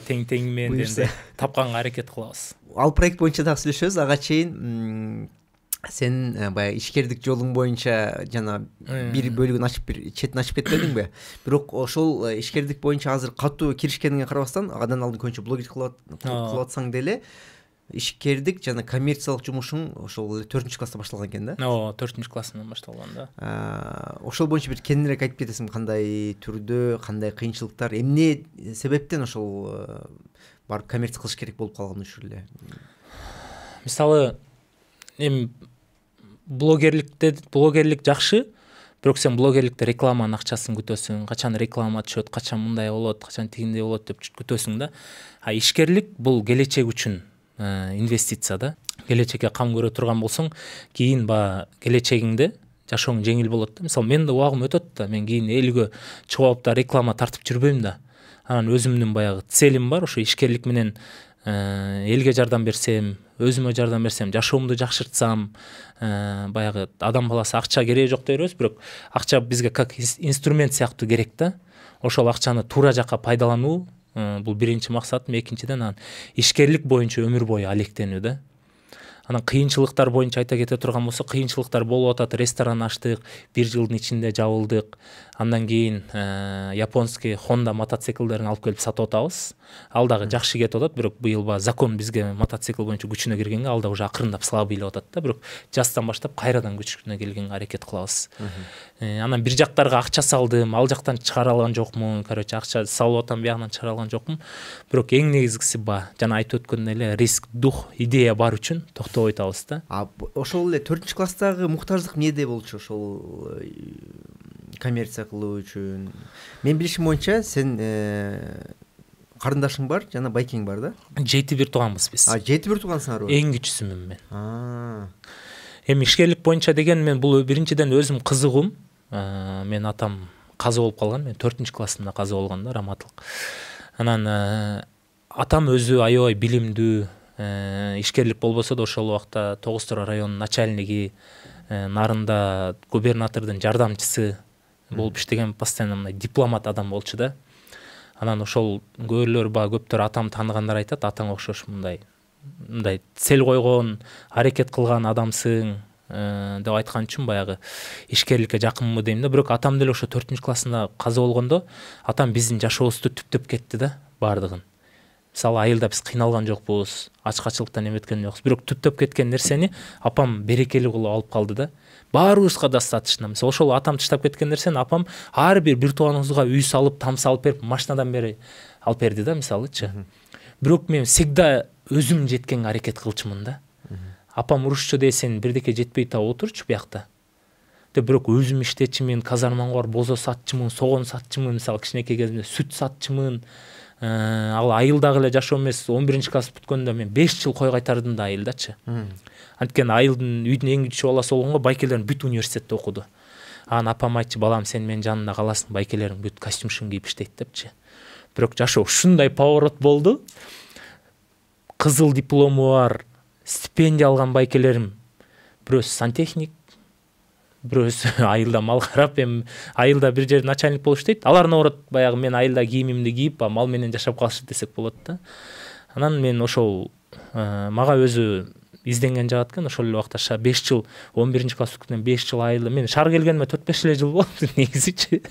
тең теңімен енді тапқанға аракет кылабыз
ал проект боюнча дагы сүйлөшөбүз ага чейин сен баягы ишкердик жолуң боюнча жана бир бөлүгүн бір бир четин ачып кетпедиңби бирок ошол ишкердик боюнча азыр катуу киришкениңе карабастан андан алдын көбүнчө блогер кылып атсаң деле ишкердик жана коммерциялык жумушуң ошол эле төртүнчү класста башталган экен да
ооба төртүнчү
классыман башталган да ошол боюнча бир кененирээк айтып кетесиңби кандай түрдө кандай кыйынчылыктар эмне себептен ошол э, барып коммерция кылыш керек болуп калган ушул эле мисалы эми блогерликте блогерлик
жакшы бирок сен блогерликте рекламанын акчасын күтөсүң качан реклама түшөт качан мындай болот качан тигиндей болот деп күтөсүң да а ишкерлик бул келечек үчүн Э, инвестиция да келечекке қам көре тұрған болсаң кейін ба келечегіңді жашооң жеңіл болады да мысалы менің де уағым өтеді да мен кейін елге чыгып алып да реклама тартып жүрбеймін да анан өзімнің баяғы целім бар ошо ишкерлик менен э, элге жардам берсем өзүмө жардам берсем жашоомду жакшыртсам э, баягы адам баласы акча кереги жок дей беребиз бирок акча бизге как инструмент сыяктуу керек да ошол акчаны туура жакка пайдалануу Э, бұл биринчи максатым экинчиден анан ишкерлик бойынша өмір бойы алектенүү да анан кыйынчылыктар боюнча айта кете турган болсок кыйынчылыктар болуп атат ресторан ачтык бир жылдын ичинде жабылдык андан кийин э, японский хонда мотоциклдерин алып келип сатып атабыз ал дагы жакшы кетип атат бирок быйыл баягы закон бизге мотоцикл боюнча күчүнө киргенге ал да уже акырындап слабыйлап атат да бирок жаздан баштап кайрадан күчүнө келгенге аракет кылабыз Э, анан бир жактарга акча салдым ал жактан чыгара алган жокмун короче акча салып атам бижагынан чыгара алган жокмун бирок эң негизгиси баягы жана айтып өткөндөй эле риск дух идея бар үчүн
токтобой атабыз да ошол эле төртүнчү класстагы муктаждык эмнеде болчу ошол э, коммерция кылуу үчүн мен билишим боюнча сен э, карындашың бар жана байкең бар да
жети бир тууганбыз биз жети
бир туугансыңарбы
эң кичүүсүмүн мен эми ишкерлик боюнча деген мен бул биринчиден өзүм кызыгуум Э, менин атам каза болуп калган мен төртүнчү классымда каза болгон да раматылык анан э, атам өзү аябай билимдүү э, ишкерлик болбосо да ошол убакта тогуз тура районунун начальниги нарында губернатордун жардамчысы болуп иштеген постоянно мындай дипломат адам болчу да анан ошол көблөр баягы көптөр атамды тааныгандар айтат атаңа окшош мындай мындай цель койгон аракет кылган адамсың ә, э, деп айтқан үшін баяғы ишкерлікке жақынмын деймін да бірақ атам деле ошо төртүнчү классында каза болгондо атам биздин жашообузду түптеп кетті да баардыгын мысалы айылда біз қиналған жокпуз ач эметкен жокпуз бирок түптөп кеткен нерсени апам берекелүү кылып алып калды да баарыбызга достаточно мисалы ошол атам тыштап кеткен нерсени апам ар бир бир тууганыбызга үй салып там салып берип машинадан бери алып берди да мисалычы бирок мен всегда өзүм жеткенге аракет кылчумун да апам ұрысшы де сен бирдеке жетпей тауып отурчу биякта деп бирок өзүм иштечимин казарманга барып бозо сатчумун согон сатчымын мисалы кичинекей кезимде сүт сатчымын ал айылдагы эле жашоо эмес он биринчи класс бүткөндө мен беш жыл кой кайтардым да айылдачы анткени айылдын үйдүн эң кичүү баласы болгон го байкелерим бүт университетте окуду анан апам айтчу балам сен менин жанымда каласың байкелериң бүт шым кийип иштейт депчи бирок жашоо ушундай поворот болду кызыл диплому бар стипендия алған байкелерім біреусі сантехник біреусі <laughs> айылда мал қарап ем, айылда бір жерде начальник болып дейт алар наоборот баяғы мен айылда киімімді киіп а мал менен жашап қалшы десек болады. да анан мен ошол э, мага өзі изденген жагат экен ошол эле убакта беш жыл он биринчи класс бүткөндөн беш жыл айылда мен шаар келгениме төрт беш эле жыл болду <laughs> негизичи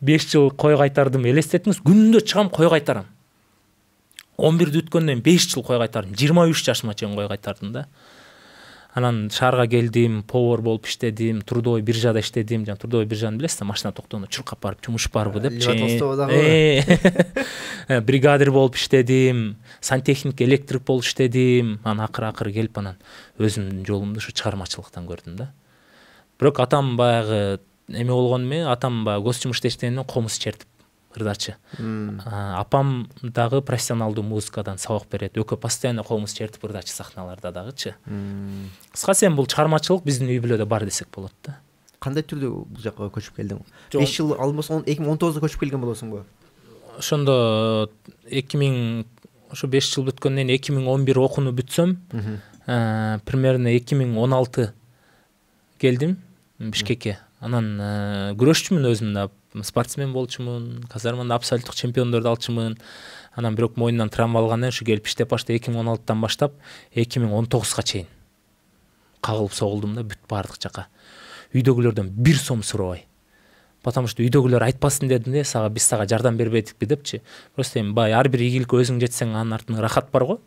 беш жыл кой кайтардым элестетиңиз күндө чыгам кой кайтарам он бирди өткөндөн беш жыл кой кайтардым жыйырма үч жашыма чейин кой кайтардым да анан шаарга келдим повар болуп иштедим трудовой биржада иштедим жана трудовой биржаны билесиз да машина токтогондо чуркап барып жумуш барбы деп бригадир болуп иштедим сантехник электрик болуп иштедим анан акыры акыры келип анан өзүмдүн жолумду ушу чыгармачылыктан көрдүм да бирок атам баягы эме болгону менен атам баягы гос жумушта иштегенден комуз чертип кырдаатчы апам дагы профессионалдуу музыкадан сабак берет экөө постоянно колубуз чертип ырдачу сахналарда дагычы кыскасы эми бул чыгармачылык биздин үй бүлөдө бар десек болот да кандай түрдө бул жака көчүп келдиң
беш жыл алмас эки миң он тогузда көчүп келген болосуң
ошондо эки миң ошо беш жыл бүткөндөн кийин эки миң он бир окууну бүтсөм э, примерно эки миң он алты келдим бишкекке анан э, күрөшчүмүн өзүм да спортсмен болчумун казарманда абсолюттук чемпиондорду алчумун анан бирок мойнунан травма алгандан ушу келип иштеп башта эки миң он алтыдан баштап эки миң он тогузга чейин кагылып согулдум да бүт баардык жака үйдөгүлөрдөн бир сом сурабай потому что үйдөгүлөр айтпасын дедим да сага биз сага жардам бербедикпи депчи просто эми баягы ар бир ийгиликке өзүң жетсең анын артында рахат бар го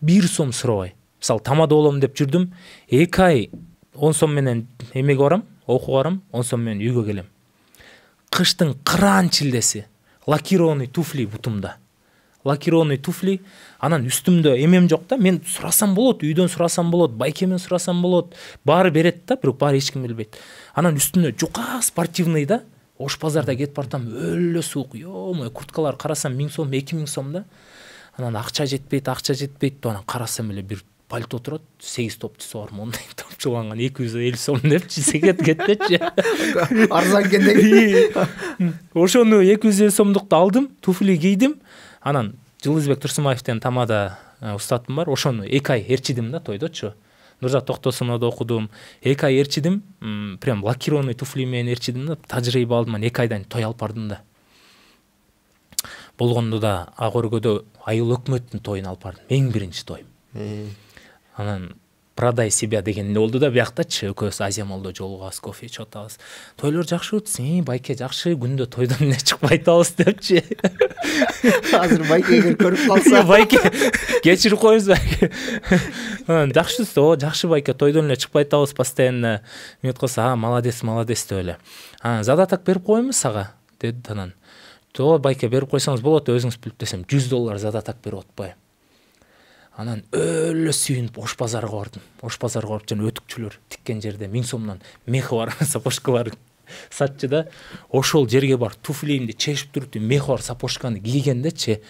бир сом сурабай мисалы тамада болом деп жүрдүм эки ай он сом менен эмеге барам окууга барам он сом менен үйгө келем қыштың қыран шілдесі лакированный туфли бұтымда лакированный туфли анан үстімді емем жоқ та мен сұрасам болады үйден сұрасам болады байкемен сұрасам болады бары береді да бірақ баары ешкім ким анан үстінде жука спортивный да ош базарда кетип баратам өлө суық е мое курткалар қарасам миң сом эки сом да анан ақша жетпейді ақша жетпейді анан қарасам эле бир пальто тұрады сегіз топ түсі бар мындай топ жыланған екі жүз елу сом деп кетеді кетпетші арзан екен деп ошоны екі жүз елу сомдықты алдым туфли кийдим анан жылдызбек тұрсынбаевтен тамада ұстатым бар ошону эки ай ээрчидим да тойдочу нурзат да окудум эки ай ээрчидим прям лакированный туфли менен ээрчидим да тажрыйба алдым анан эки айдан той алып бардым да болгондо да ак өргөдө айыл өкмөттүн тоюна алып бардым эң биринчи тоюм анан продай себя деген болду да бияктачы экөөбүз азия молдо жолугабыз кофе ичип атабыз тойлор жакшы өтсүн и э, байке жакшы күндө тойдон эле чыкпай атабыз депчи азыр байке эгер көрүп калса <laughs> байке кечирип коюңуз байке анан жакшы десе о жакшы байке тойдон эле чыкпай атабыз постоянно эметип калса а молодец молодец деп эле анан задаток берип коеюнбу сага деди анан ооба байке берип койсоңуз болот өзүңүз билип десем жүз доллар задаток берип атпайм анан өлө сүйүнүп ош базарга бардым ош базарга барып жана өтүкчүлөр тиккен жерде миң сомдон мехи бар <laughs> сатчыда сатчы да ошол жерге барып туфлиимди чечип туруп мех мехи бар сапожканы кийгендечи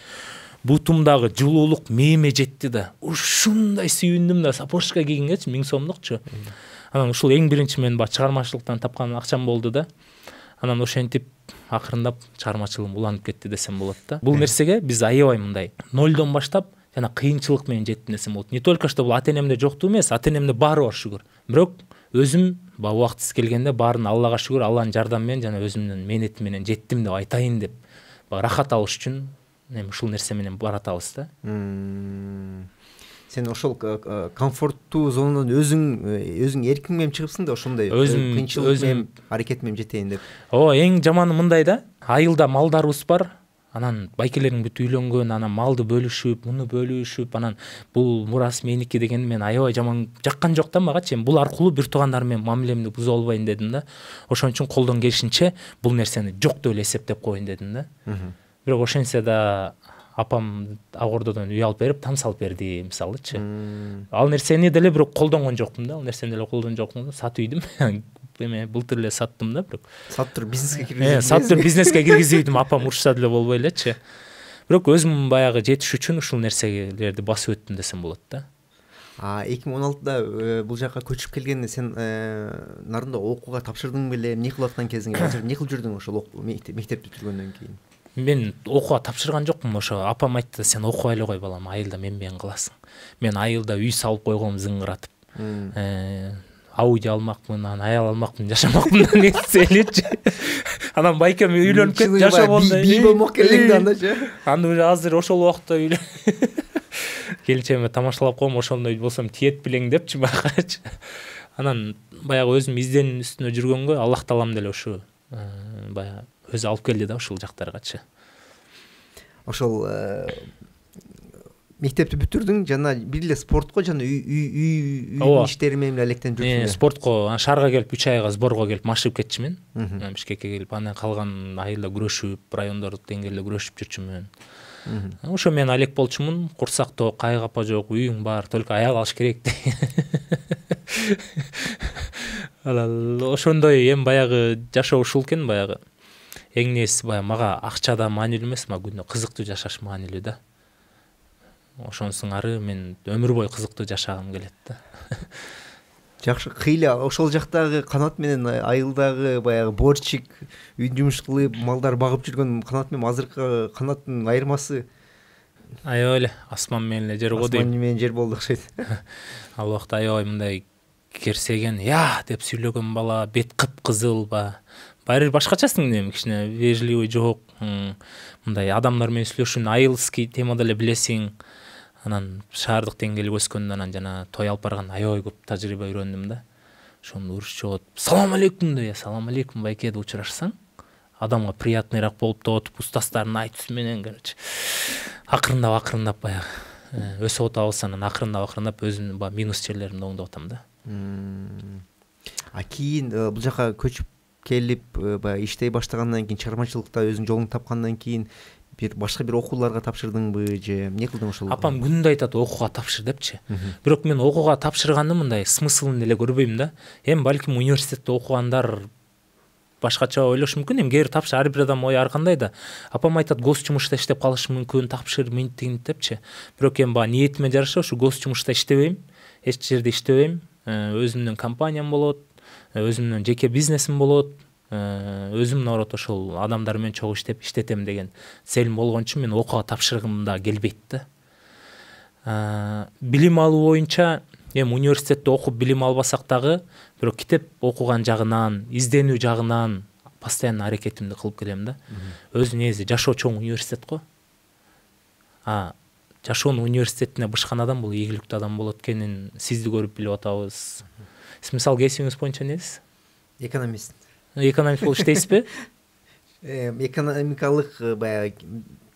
бутумдагы жылуулук мээме жетти да ушундай сүйүндүм да сапожка кийгенгечи миң сомдукчу анан ушул эң биринчи мен баягы чыгармачылыктан тапкан акчам болду да анан ошентип акырындап чыгармачылыгым уланып кетти десем болот да бул нерсеге биз аябай мындай нолдон баштап кыйынчылык менен жеттим десем болот не только бул ата энемде жоқту эмес ата энемде бары бар бирок өзүм өзім убактысы келгенде шүгүр алланын жардамы менен жана өзүмдүн мээнетим менен жеттим деп айтайын деп рахат алыш үчүн
эми ушул нерсе менен баратабыз да сен ошол э, э, комфорттуу зонадан өзүң э, өзүң эркиң менен чыгыпсың да ошондой өзүм кыйынчылык менен
аракет менен жетейин деп ооба эң жаманы мындай да айылда малдарыбыз бар анан байкелердің бүт үйлөнгөн анан малды бөлүшүп муну бөлүшүп анан бул мурас меники деген мен аябай жаман жаккан жок да магачы эми бул аркылуу бир туугандарым менен мамилемди бузуп албайын дедим да ошон үчүн колдон келишинче бул нерсени жок деп эле эсептеп коеюн дедим да бирок ошентсе да апам ак ордодон үй алып берип там салып берди мисалычы ал нерсени деле бирок колдонгон жокмун да ал нерсени деле колдонгон жокмун сатып үйдүм <laughs> мен былтыр эле саттым да бирок сатып туруп бизнеске киргизбей сатып туруп бизнеске киргизбейдим апам урушса деле болбой элечи бирок өзүм баягы жетиш үчүн ушул нерселерди басып өттүм десем болот
да эки миң он алтыда э, бул жака көчүп келгенде сен э, нарында окууга тапшырдың беле эмне кылып аткан кезиң эмне кылып жүрдүң ошол мектеп бүтүргөндөн кийин мен окууга
тапшырган жокмун ошо апам айтты сен окубай эле кой балам айылда мен менен каласың мен айылда үй салып койгом зыңгыратып ауди алмакмын анан аял алмакмын жашамакмын да негизи анан байкем үйлөнүп кетип жашап болду бий болмок элек да андачы анда уже азыр ошол убакытта <laughs> келинчегиме тамашалап коем ошондой болсом тиет белең депчи баягычы анан баягы өзүм изденүүнүн үстүнө жүргөнгө аллах таалам деле ушу э, баягы өзү алып келди да ушул жактаргачы
ошол э, мектепти бүтүрдүң жана бир эле спортко жана үйооба иштери менен эле алектенип жүрчүсүң э,
спортко ан шаарга келип үч айга сборго келип машыгып кетчүмүн бишкекке келип анан калганын айылда күрөшүп райондордук деңгээлде күрөшүп жүрчүмүн ошо мен алек болчумун курсак ток ай капа жок үйүң бар только аял алыш керек <laughs> анан ошондой эми баягы жашоо ушул экен баягы эң негизгиси баягы мага акча да маанилүү эмес мага күнүдө кызыктуу жашаш маанилүү да ошон сыңары мен өмүр бою кызыктуу жашагым келет
да <laughs> жакшы кыйла ошол жактагы канат менен айылдагы баягы борчик үй жумуш кылып малдар багып жүргөн канат менен азыркы канаттын айырмасы
аябай эле асман менен эле жер го дейм асман
менен жер болду окшойт <laughs>
ал убакта аябай мындай керсеген я деп сүйлөгөн бала бет кыпкызыл баягы баары бир башкачасың эми кичине вежливый жок мындай адамдар менен сүйлөшүүнү айылский темада эле билесиң анан шаардык деңгээлге өскөндө анан жана той алып барган аябай көп тажрыйба үйрөндүм да ошондо урушчу болот салам алейкум деп салам алейкум байке деп учурашсаң адамга приятныйраак болуп отуп устаздарынын айтуусу менен короче акырындап акырындап баягы э, өсүп атабыз анан акырындап акырындап өзүмдүн баягы минус жерлеримди оңдоп атам да
а кийин э, бул жака көчүп келип э, баягы иштей баштагандан кийин чыгармачылыкта өзүнүн жолун тапкандан кийин бир башка бир окууларга тапшырдыңбы же эмне кылдың ошол апам күндө айтат окууга тапшыр депчи бирок мен
окууга тапшырганды мындай смыслын эле көрбөйм да эми балким университетте окугандар башкача ойлошу мүмкүн эми кээ бир тапшыр ар бир адам ою ар кандай да апам айтат гос жумушта иштеп калышым мүмкүн тапшыр минтиги депчи бирок эми баягы ниетиме жараша ушу гос жумушта иштебейм эч жерде иштебейм э, өзүмдүн компаниям болот э, өзүмдүн жеке бизнесим болот Э, өзім наоборот ошол адамдар менен чогуу иштеп иштетем деген целим болгон үчүн мен окууга тапшыргым да келбейт да э, билим алуу боюнча эми университетте окуп билим албасак дагы бирок китеп окуган жагынан изденүү жагынан постоянно аракетимди кылып келем да өзү негизи жашоо чоң университет го а жашоонун университетине бышкан адам бул ийгиликтүү адам болот экенин сизди көрүп билип атабыз сиз мисалы кесибиңиз боюнча эмнесиз экономист болып иштейсиз бе
э, экономикалык э, баягы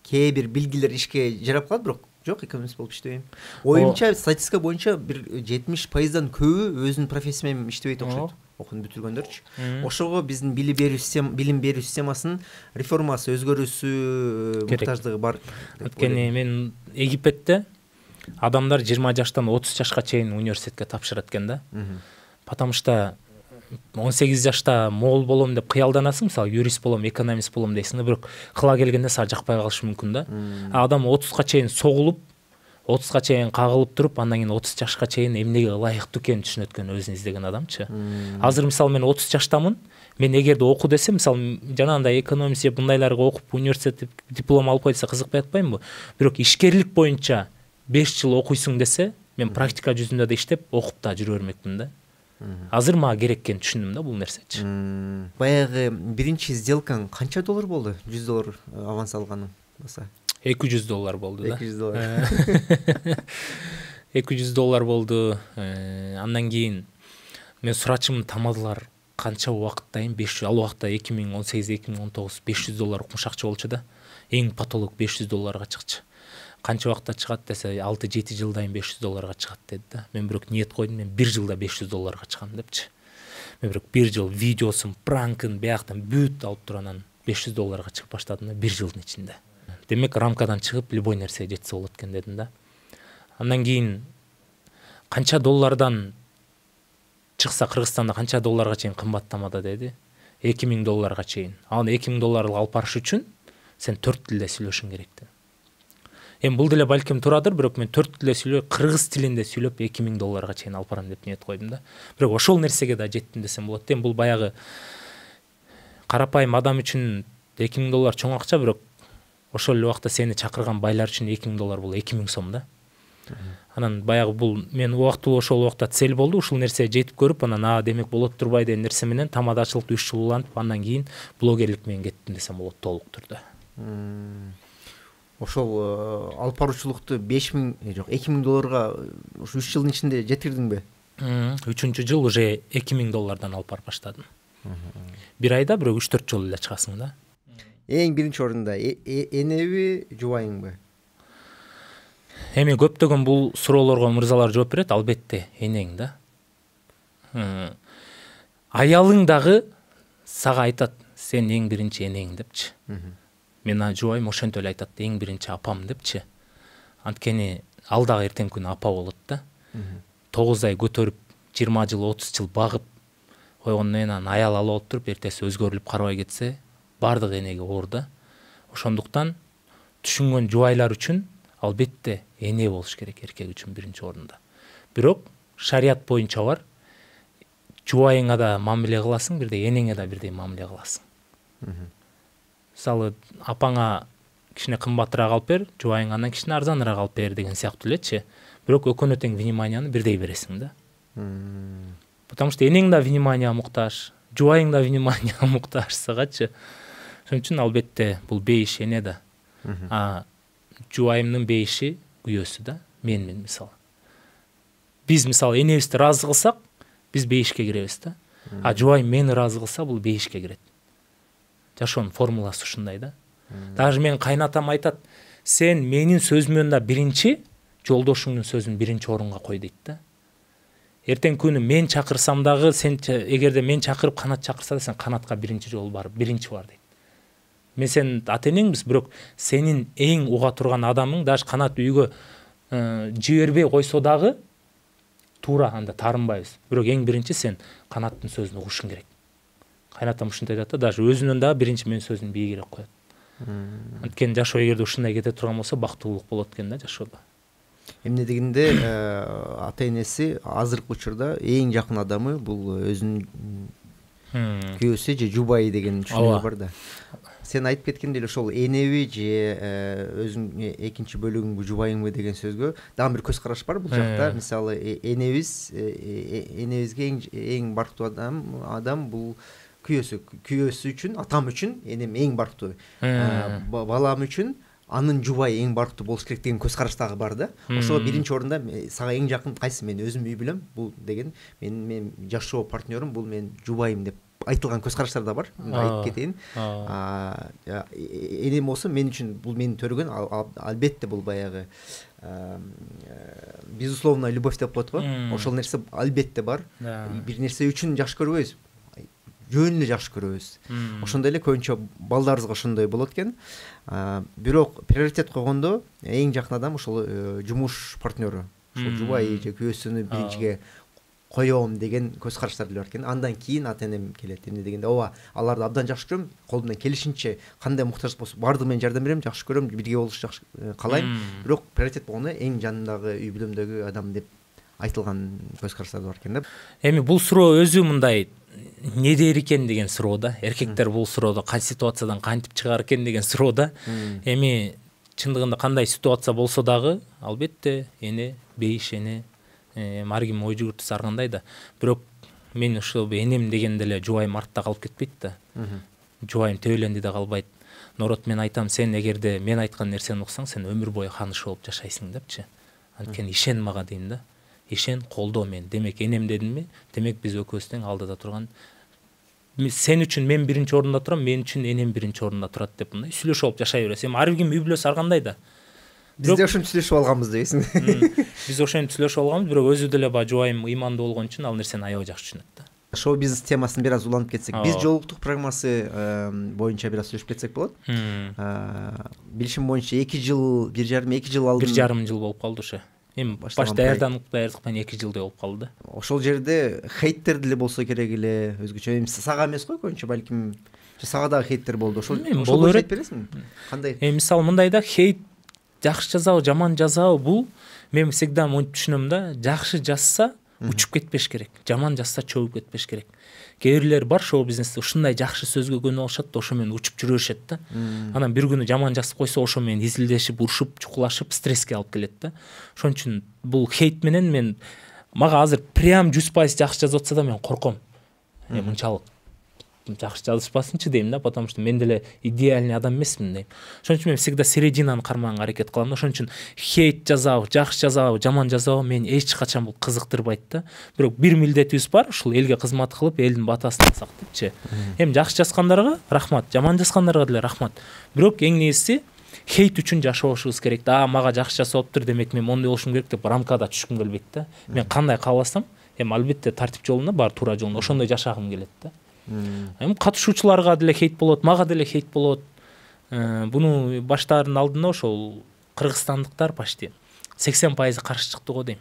кээ бир билгилер ишке жарап калат бирок жок экономист болуп иштебейм оюмча статистика боюнча бир жетимиш пайыздан көбү өзүнүн профессия менен иштебейт окшойт окууну бүтүргөндөрчү ошого биздин билим берүү билим берүү системасынын реформасы өзгөрүүсү э, муктаждыгы бар анткени мен египетте адамдар жыйырма жаштан отуз жашка чейин
университетке тапшырат экен да потому что он сегіз жашта мол болом деп қиялданасың мысалы юрист болом экономист болом дейсің да бірақ қыла келгенде саған жақпай қалышы мүмкін да адам отызға чейін соғылып отызға чейін қағылып тұрып андан кейін отыз жасқа чейін емнеге лайықты екенін түсінеді экен өзін іздеген адамчы азыр мысалы мен отыз жаштамын мен егер де оқы десе мысалы жаңағындай экономист же бұндайларға оқып университет диплом алып қой десе қызықпай жатпаймын ба бирок ішкерлік бойынша беш жыл оқисың десе мен практика жүзінде
де иштеп оқып та жүре бермекпін да азыр мага керек экенин түшүндүм да бул нерсечи баягы биринчи сделкаң канча доллар болду жүз доллар э, аванс алганың болсо эки жүз доллар болду да эки жүз доллар эки <laughs> жүз доллар болду
э, андан кийин мен сурачумун тамадалар канча дайын беш жүз ал убакта эки миң он сегиз эки миң он тогуз беш жүз доллар акча болчу да эң потолок беш жүз долларга чыкчу қанша уақытта шығады десе алты жеті жылдан бес жүз долларға шығады деді да мен біреу ниет қойдым мен бір жылда бес жүз долларға шығамын депші мен біреу бір жыл видеосын пранкын бияқтан бүт алып тұр анан беш жүз долларға шығып баштадым да бир жылдын ичинде демек рамкадан чыгып любой нерсеге жетсе болот экен дедим да андан кийин канча доллардан чыкса кыргызстанда канча долларга чейин қымбаттамады деди эки миң долларга чейин ал эки миң долларды алып барыш үчүн сен төрт тилде сүйлөшүң керек деди енді бұл тілі бәлкім тұрадыр бірақ мен төрт тілде сөйлеп қырғыз тілінде сөйлеп екі мың долларға шейін алып барамын деп ниет қойдым да бірақ ошол нәрсеге да жеттім десем болады енді бұл баяғы қарапайым адам үшін эки миң доллар чоң ақша бірақ ошол эле убакта сени чакырган байлар үчүн эки миң доллар бул эки миң сом да анан баягы бул мен убактылуу ошол убакта цель болду ушул нерсеге жетип көрүп анан а демек болот турбай деген нерсе менен тамадачылыкты үч жыл
улантып андан кийин блогерлик менен кеттим десем болот толук түрдө ошол э, алып баруучулукту беш миң э, жок эки миң долларга э, ушу үч жылдын ичинде жеткирдиң бе
үчүнчү жыл уже эки миң доллардан алып барып баштадым бир айда бирок үч төрт жолу эле чыгасың да
эң биринчи орунда энеби жубайыңбы
эми көптөгөн бул суроолорго мырзалар жооп берет албетте энең да аялың дагы сага айтат сен эң биринчи энең депчи мен жубайым ошентип эле айтат эң биринчи апам депчи анткени дагы эртеңки күнү апа болот да тогуз ай көтөрүп жыйырма жыл отуз жыл багып койгондон кийин анан аял ала болуп туруп эртеси өзгөрүлүп карабай кетсе баардык энеге оор да ошондуктан түшүнгөн жубайлар үчүн албетте эне болуш керек эркек үчүн биринчи орунда бирок шарият боюнча бар жубайыңа да мамиле кыласың бирдей энеңе да бирдей мамиле кыласың мысалы апаңа кішкене қымбатырақ алып бер жұбайыңа кішкене арзанырақ алып бер деген сияқты эле ше бирок экөөнө тең вниманияны бірдей бересің да потому что энең да вниманияга мұқтаж жубайың да вниманияга <laughs> ше ошон үшін албетте бұл бейіш ене да а жубайымдын бейіші күйөөсү да менмин мисалы біз мисалы энебизди разы қылсақ біз бейішке кіреміз да а жубайым мени разы қылса бұл бейішке кіреді жашоонун формуласы ушундай да даже менин кайнатам айтат сен менин сөзүмөн да биринчи жолдошуңдун сөзүн биринчи орунга кой дейт да эртеңки күнү мен чакырсам дагы сен эгерде мен чакырып канат чакырса да сен канатка биринчи жолу барып биринчи бар дейт мен сенин ата энеңбиз бирок сенин эң уга турган адамың даже канат үйгө жибербей койсо дагы туура анда таарынбайбыз бирок эң биринчи сен канаттын сөзүн угушуң керек қайнатам шындай айтады да даже өзінің да бірінші мен сөзін биігірек қояды өйткені жашау егерде шындай кете
тұрған болса бақыттылық болады екен да жашауда эмне дегенде <coughs> ә, ата энеси азыркы учурда эң жакын адамы бул өзүнүн күйөөсү же жубайы деген түшүнүгү бар да сен айтып кеткендей эле ошол энеби же ә, өзүң экинчи бөлүгүңбү жубайыңбы деген сөзгө дагы бир көз караш бар бул жакта мисалы энебиз энебизге эң бактуу адам адам бул күйөөсү күйөөсү үчүн атам үчүн энем эң бактуу балам үчүн анын жубайы эң бактуу болуш керек деген көз караш дагы бар да ошого биринчи орунда сага эң жакын кайсы мен өзүм үй бүлөм бул деген мен менин жашоо партнерум бул менин жубайым деп айтылган көз караштар да бар айтып кетейин энем болсо мен үчүн бул менин төрөгөн албетте бул баягы безусловная любовь деп коет го ошол нерсе албетте бар бир нерсе үчүн жакшы көрбөйбүз жөн эле жакшы көрөбүз ошондой эле көбүнчө балдарыбызга ошондой болот экен бирок приоритет койгондо эң жакын адам ушул э, жумуш партнеру у жубайы же күйөөсүнү биринчиге коем деген көз караштар деле бар экен да андан кийин ата энем келет эмне дегенде ооба аларды абдан жакшы көрөм колумдан келишинче кандай муктажык болсо баардыгы менен жардам берем жакшы көрөм бирге болуш жакшы э, каалайм бирок приоритет болгондо эң жанымдагы үй бүлөмдөгү адам деп айтылган көз караштар бар экен да эми бул суроо өзү мындай не дер екен деген
да еркектер бұл сұрауды қай ситуациядан қайтып шығар екен деген да эми чындыгында кандай ситуация болсо дагы албетте эне бейиш эне э, ар ким ой жүгүртсө ар кандай да бирок мен ушул энем дегенде эле жубайым артта калып кетпейт да жубайым тебеленди да калбайт нород мен айтам сен эгерде мен айткан нерсени уксаң сен өмүр бою ханыш болуп жашайсың депчи анткени ишен мага дейм да ишен колдо мени демек энем дедимби демек биз экөөбүз тең алдыда турган сен үчүн мен биринчи орунда турам мен үчүн энем биринчи орунда турат деп мындай сүйлөшүп алып жашай беребиз эми ар кимдин ү бүлөсү ар кандай
да биз де ошентип сүлөшүп алганбыз дебейсиңби
биз ошентип сүйлөшүп алганбыз бирок өзү деле баяы жубайым ыйманду болгон үчүн ал нерсени аябай жакшы түшүнөт да шоу бизнес темасын бир аз улантып кетсек биз
жолуктук программасы боюнча бир аз сүйлөшүп кетсек болот э, билишим боюнча эки жыл бир жарым эки жыл алды бир жарым жыл болуп калды уже эми башта
даярдыкпан эки жылдай
болып қалды да ошол жерде хейттер деле болсо керек эле өзгөчө эми сага эмес го көбүнчө балким сага дагы хейттер болду ошол эми боло берет бересиңби кандай эми мисалы мындай да хейт
жакшы жазабы жаман жазабы бул мен всегда монтип түшүнөм да жакшы жазса учуп кетпеш керек жаман жазса чөгүп кетпеш керек бирлер бар шоу бизнесте ушундай жакшы сөзгө көнүп алышат да ошо менен учуп жүрө беришет да анан бир күнү жаман жазып койсо ошо менен изилдешип урушуп чукулашып стресске алып келет да ошон үчүн бул хейт менен мен мага азыр прям жүз пайыз жакшы жазып атса да мен корком мынчалык жақсы жазышпасыншы деймін да потому что мен деле идеальный адам емеспін деймін ошон үчүн мен всегда серединаны кармаганга аракет кылам да ошон үчүн хейт жазабы жакшы жазабы жаман жазабы мени эч качан бул кызыктырбайт да бирок бир милдетибиз бар ушул элге кызмат кылып элдин батасын алсак депчи эми жакшы жазгандарга рахмат жаман жазгандарга деле рахмат бирок эң негизгиси хейт үчүн жашабашыбыз керек да а мага жакшы жасалыптыр демек мен мондай болушум керек деп рамкада түшкүм келбейт да мен кандай кааласам эми албетте тартип жолунда баары туура жолунда ошондой жашагым келет да
эми
катышуучуларга деле хейт болот мага деле хейт болот э, буну баштаардын алдында ошол кыргызстандыктар почти сексен пайызы каршы чыкты го дейм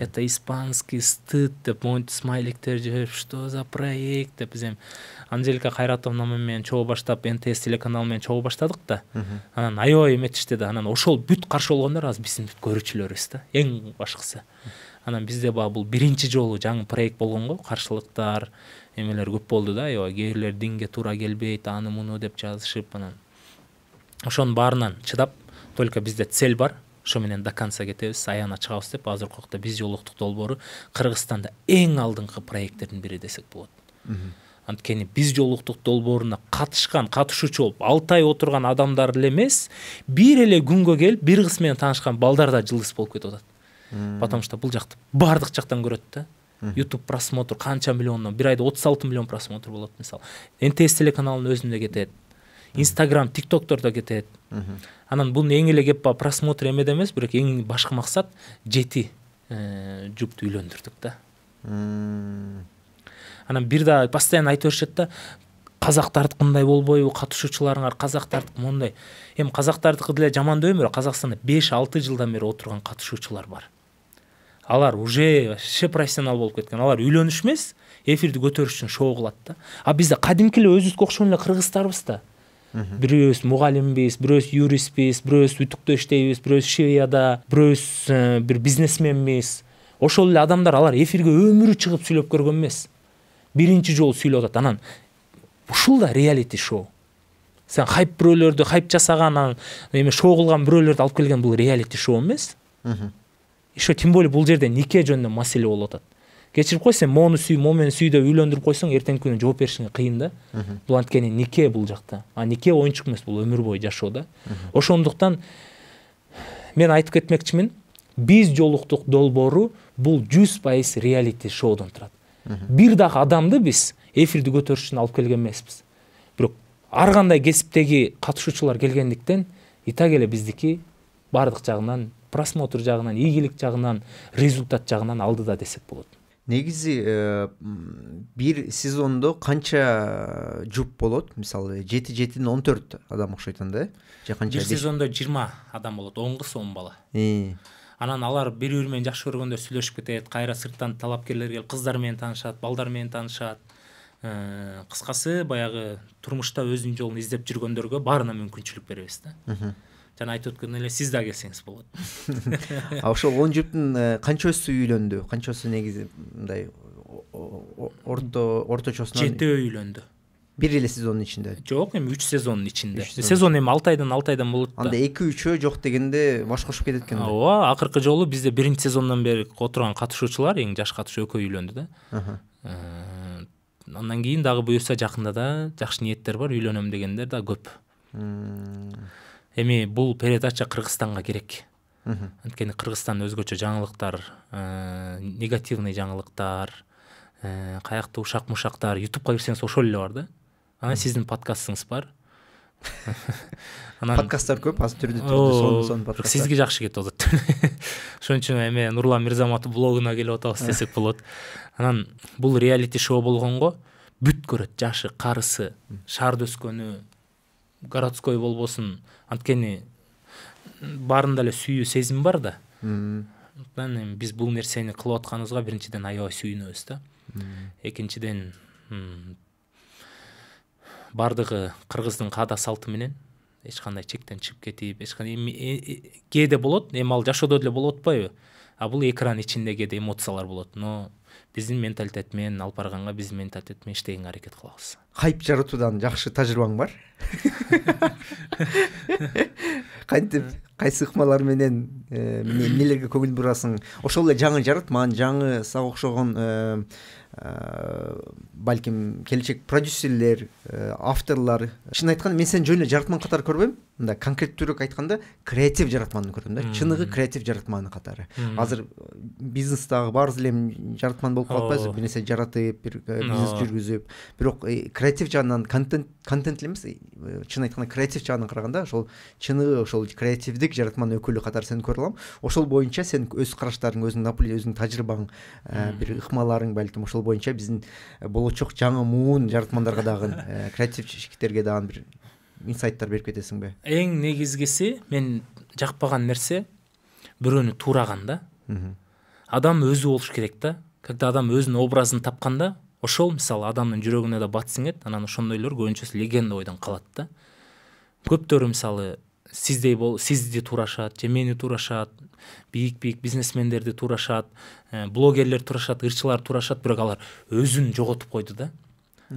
это испанский стыд деп монтип смайликтер жиберип что за проект деп биз эми анжелика кайратовна менен чогуу баштап нтс телеканалы менен чогуу баштадык да анан аябай эметишти да анан ошол бүт каршы болгондор азыр биздин бүт көрүүчүлөрүбүз да эң башкысы анан бизде баягы бул биринчи жолу жаңы проект болгонго каршылыктар эмелер көп болду да аябай кээ бирлер динге туура келбейт аны муну деп жазышып анан ошонун баарынан чыдап только бизде цель бар ошо менен до конца кетебиз аягына чыгабыз деп азыркы убакта биз жолуктук долбоору кыргызстанда эң алдыңкы проекттердин бири десек болот анткени биз жолуктук долбооруна катышкан катышуучу болуп алты ай отурган адамдар эле эмес бир эле күнгө келип бир кыз менен таанышкан балдар да жылдыз болуп кетип атат потому что бул жакты баардык жактан көрөт да ютуб просмотр қанша миллионнан бір айда отыз алты миллион просмотр болады мысалы нтс телеканалының өзінде кетеді инстаграм тик токторда кетеді анан бұны ең эле кеп баягы просмотр эмеде эмес бирок эң башкы максат жети э, жупту үйлөндүрдүк да анан бир да постоянно айта беришет да казактардыкындай болбойбу катышуучуларыңар казактардыкы моундай эми казактардыкы деле жаман деп бирок қазақстанда беш алты жылдан бери отурган катышуучулар бар алар уже вообще профессионал болуп кеткен алар үйлөнүш эмес эфирди көтөрүш үчүн шоу кылат да а бизде кадимки эле өзүбүзгө окшогон эле кыргыздарбыз да бирөөбүз мугалимбиз бирөөбүз юристпиз бирөөбүз үтүктө иштейбиз бирөөбүз швеяда бирөөбүз бир бизнесменбиз ошол эле адамдар алар эфирге өмүрү чыгып сүйлөп көргөн эмес биринчи жолу сүйлөп атат анан ушул да реалити шоу сен хайп бирөөлөрдү хайп жасаган анан эме шоу кылган бирөөлөрдү алып келген бул реалити шоу эмес еще тем более бул жерде нике жөнүндө маселе болуп атат кечирип кой сен моуну сүй моу менен сүй деп үйлөндүрүп койсоң эртеңки күнү жооп беришиң кыйын да бул анткени нике бул жакта а нике оюнчук эмес бул өмүр бою жашоо да ошондуктан мен айтып кетмекчимин биз жолуктук долбоору бул жүз пайыз реалити шоудон турат бир дагы адамды биз эфирди көтөрүш үчүн алып келген эмеспиз бирок ар кандай кесиптеги катышуучулар келгендиктен и так эле биздики баардык жагынан просмотр жагынан ийгилик жагынан результат жагынан
алдыда десек болот негизи э, бир сезондо канча жуп болот мисалы жети жетиден он төрт адам окшойт анда э же канча бир сезондо
жыйырма адам болот он кыз он бала анан алар бири бири менен жакшы көргөндө сүйлөшүп кетет кайра сырттан талапкерлер келип кыздар менен таанышат балдар менен таанышат э, кыскасы баягы турмушта өзүнүн жолун издеп жүргөндөргө баарына мүмкүнчүлүк беребиз да жана айтып өткөндөй эле сиз да келсеңиз болот <laughs>
а
ошол он жиптин э, канчосу үйлөндү канчосу негизи мындай орто орточосунан жетөө үйлөндү бир эле сезондун ичинде жок эми үч сезондун ичинде сезон эми алты айдан алты айдан болот да анда эки үчөө жок дегенде баш кошуп кетет экен да
ооба акыркы жолу бизде биринчи сезондон бери отурган катышуучулар эң жаш катышуу экөө үйлөндү да
э,
андан кийин дагы буюрса жакында да жакшы ниеттер бар үйлөнөм дегендер да көп эми бул передача кыргызстанга керек анткени кыргызстан өзгөчө жаңылыктар э, негативный жаңылыктар э, каякта ушак мушактар ютубка кирсеңиз ошол эле бар да анан сиздин подкастыңыз бар <laughs>
анан подкасттар көп азыр түрдүү
түрдүү сизге жакшы кетип атат <laughs> ошон үчүн эми нурлан мирзаматов блогуна келип атабыз <laughs> десек болот анан бул реалити шоу болгонго бүт көрөт жашы карысы шаарда өскөнү городской болбосун анткени баарында эле сүйүү сезим бар да андыктан эми биз бул нерсени кылып атканыбызга биринчиден аябай сүйүнөбүз да экинчиден баардыгы кыргыздын каада салты менен эч кандай чектен чыгып кетип эч кандай э, э, кээде болот эми ал жашоодо деле болуп атпайбы а бул экран кээде эмоциялар болот но біздің менталитетмен алып барғанға біздің менталитетпен іштегенге әрекет қыламыз
хайп жаратудан жақсы тәжірибең бар қайтіп <laughs> қайсы ыкмаларменен э, ііі нелерге көңіл бұрасың ошол эле жаңы жаратман жаңы сага окшогон ә, бәлкім келешек продюсерлер ә, авторлар шын айтқанда мен сені жөн жаратман қатары көрмеймін мында конкреттүүрөөк айтқанда креатив жаратманды көрөм да шынығы креатив жаратманы қатары азыр э, бизнестағы барыз элем жаратман болып қалып атпайбызбы бир нерсе жаратып бир бизнес жүргүзүп бирок креатив жағынан контент контент эле эмес чын айтканда креатив жагынан караганда ошол чыныгы ошол креативдик жаратман өкүлү катары сени көрө алам ошол боюнча сен өз караштарың өзүңдүн өзүңдүн тажрыйбаң бир ыкмаларың балким ошол боюнча биздин э, болочок жаңы муун жаратмандарга дагы э, креативчиктерге дагы бир инсайттар берип кетесиңби
эң негизгиси мен жакпаган нерсе бирөөнү туураган да адам өзү болуш керек да когда адам өзүнүн образын тапканда ошол мисалы адамдын жүрөгүнө да бат сиңет анан ошондойлор көбүнчөсү легенда бойдон калат да көптөрү мисалы сиздей бол сизди туурашат же мени туурашат бийик бийик бизнесмендерди турашат э, блогерлер турашат ырчылар турашат бирок алар өзүн жоготуп койду да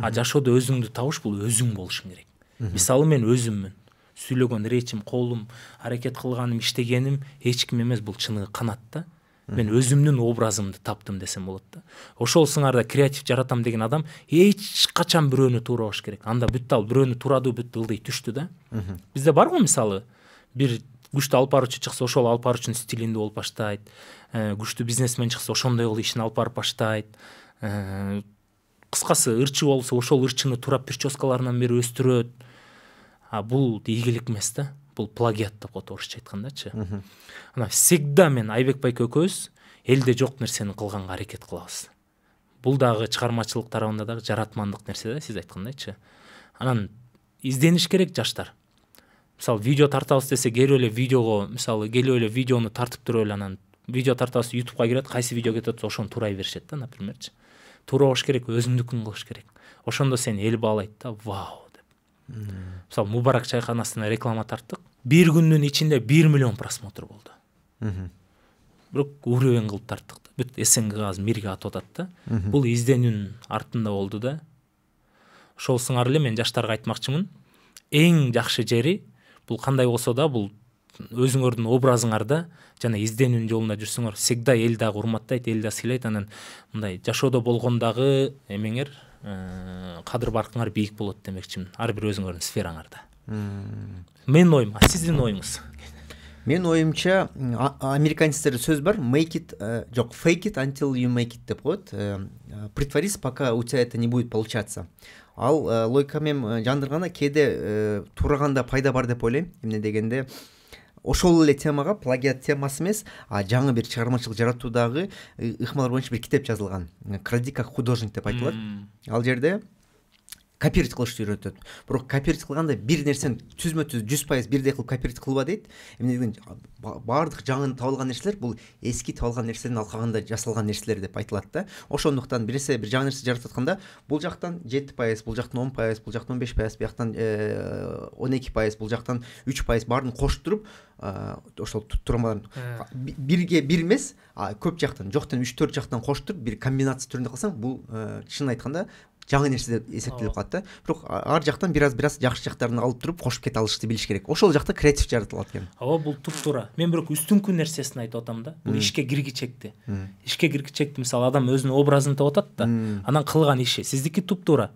а жашоодо өзүңдү табыш бул өзүң болушуң керек мисалы мен өзүммүн сүйлөгөн речим колум аракет кылганым иштегеним эч ким эмес бул чыныгы канат да мен өзүмдүн образымды таптым десем болот да ошол сыңарда креатив жаратам деген адам эч качан бирөөнү туурабаш керек анда бүттү ал бирөөнү туурады бүт ылдый түштү да бизде бар го мисалы бир күчтү алып баруучу чыкса ошол алып баруучунун стилинде болуп баштайт күчтүү э, бизнесмен чыкса ошондой былуп ишин алып барып баштайт э, кыскасы ырчы болсо ошол ырчыны туурап прическаларынан берип өстүрөт а бул ийгилик эмес да бул плагиат деп коет орусча айткандачы анан всегда мен айбек байке экөөбүз элде жок нерсени кылганга аракет кылабыз бул дагы чыгармачылык тарабында дагы жаратмандык нерсе да сиз айткандайчы анан издениш керек жаштар мысалы видео тартабыз десе келіп эле видеого мысалы келіп эле видеоны тартып туруп эле анан видео тартабыз ютубка кирет кайсы видео кетет ошону турай беришет да напримерчи туура кылыш керек өзүңдүкүн кылыш керек ошондо сени эл баалайт да вау
деп
мисалы мубарак чайханасына реклама тарттык бир күндүн ичинде бир миллион просмотр болду бирок уровень кылып тарттык да бүт снг азыр мирге атып атат да бул изденүүнүн артында болду да ошол сыңар эле мен жаштарга айтмакчымын эң жакшы жери бұл қандай болса да бұл өзіңөрдің образыңарда жана изденүүнүн жолунда жүрсөңөр всегда эл дагы урматтайт эл дагы сыйлайт анан мындай жашоодо болгондагы эмеңер кадыр ә, баркыңар бийик
болот демекчимин ар бир өзүңөрдүн сфераңарда менин оюм а сиздин оюңуз менин оюмча американецтерде сөз бар make it ә, жок fake it until you make it деп коет ә, притворись пока у тебя это не будет получаться ал ә, э, логикамен э, жандырғанда кейде ә, пайда бар деп ойлаймын эмне дегенде ошол эле темага плагиат темасы эмес а жаңы бир чыгармачылык жаратуудагы ыкмалар боюнча бир китеп жазылган кради как художник деп айтылат ал жерде копировать қылышты үйретеді бірақ копировать қылғанда бір нәрсені түзме түз жүз пайыз бірдей қылып копировать қылба дейді деген барлық жаңа табылған нәрселер бұл ескі табылған нәрселердің алкагында жасалған нәрселер деп айтылады да ошондуктан біресе бір жаңа нәрсе жаратып жатқанда бұл жақтан жеті пайыз бұл жақтан он пайыз бұл жақтан он беш пайыз бұл жақтан э, он екі пайыз бұл жақтан үч пайыз барын кошуп туруп ыыы ошол тұрамаларын э. бирге бир емес көп жақтан жоқтан үч төрт жақтан кошуп туруп бір комбинация түрінде қылсаң бұл э, чынын айтқанда жаңы нәрсе деп эсептелип калат да бирок ар жақтан біраз біраз жакшы жақтарын алып тұрып кошуп кете алышты билиш керек ошол жакта креатив жаратылат экен
ооба бул туп туура мен бирок үстүңкү нерсесин айтып атам да бул ишке киргичекти
ишке киргичекти
мисалы адам өзүнүн образын таап атат да анан кылган иши сиздики туп туура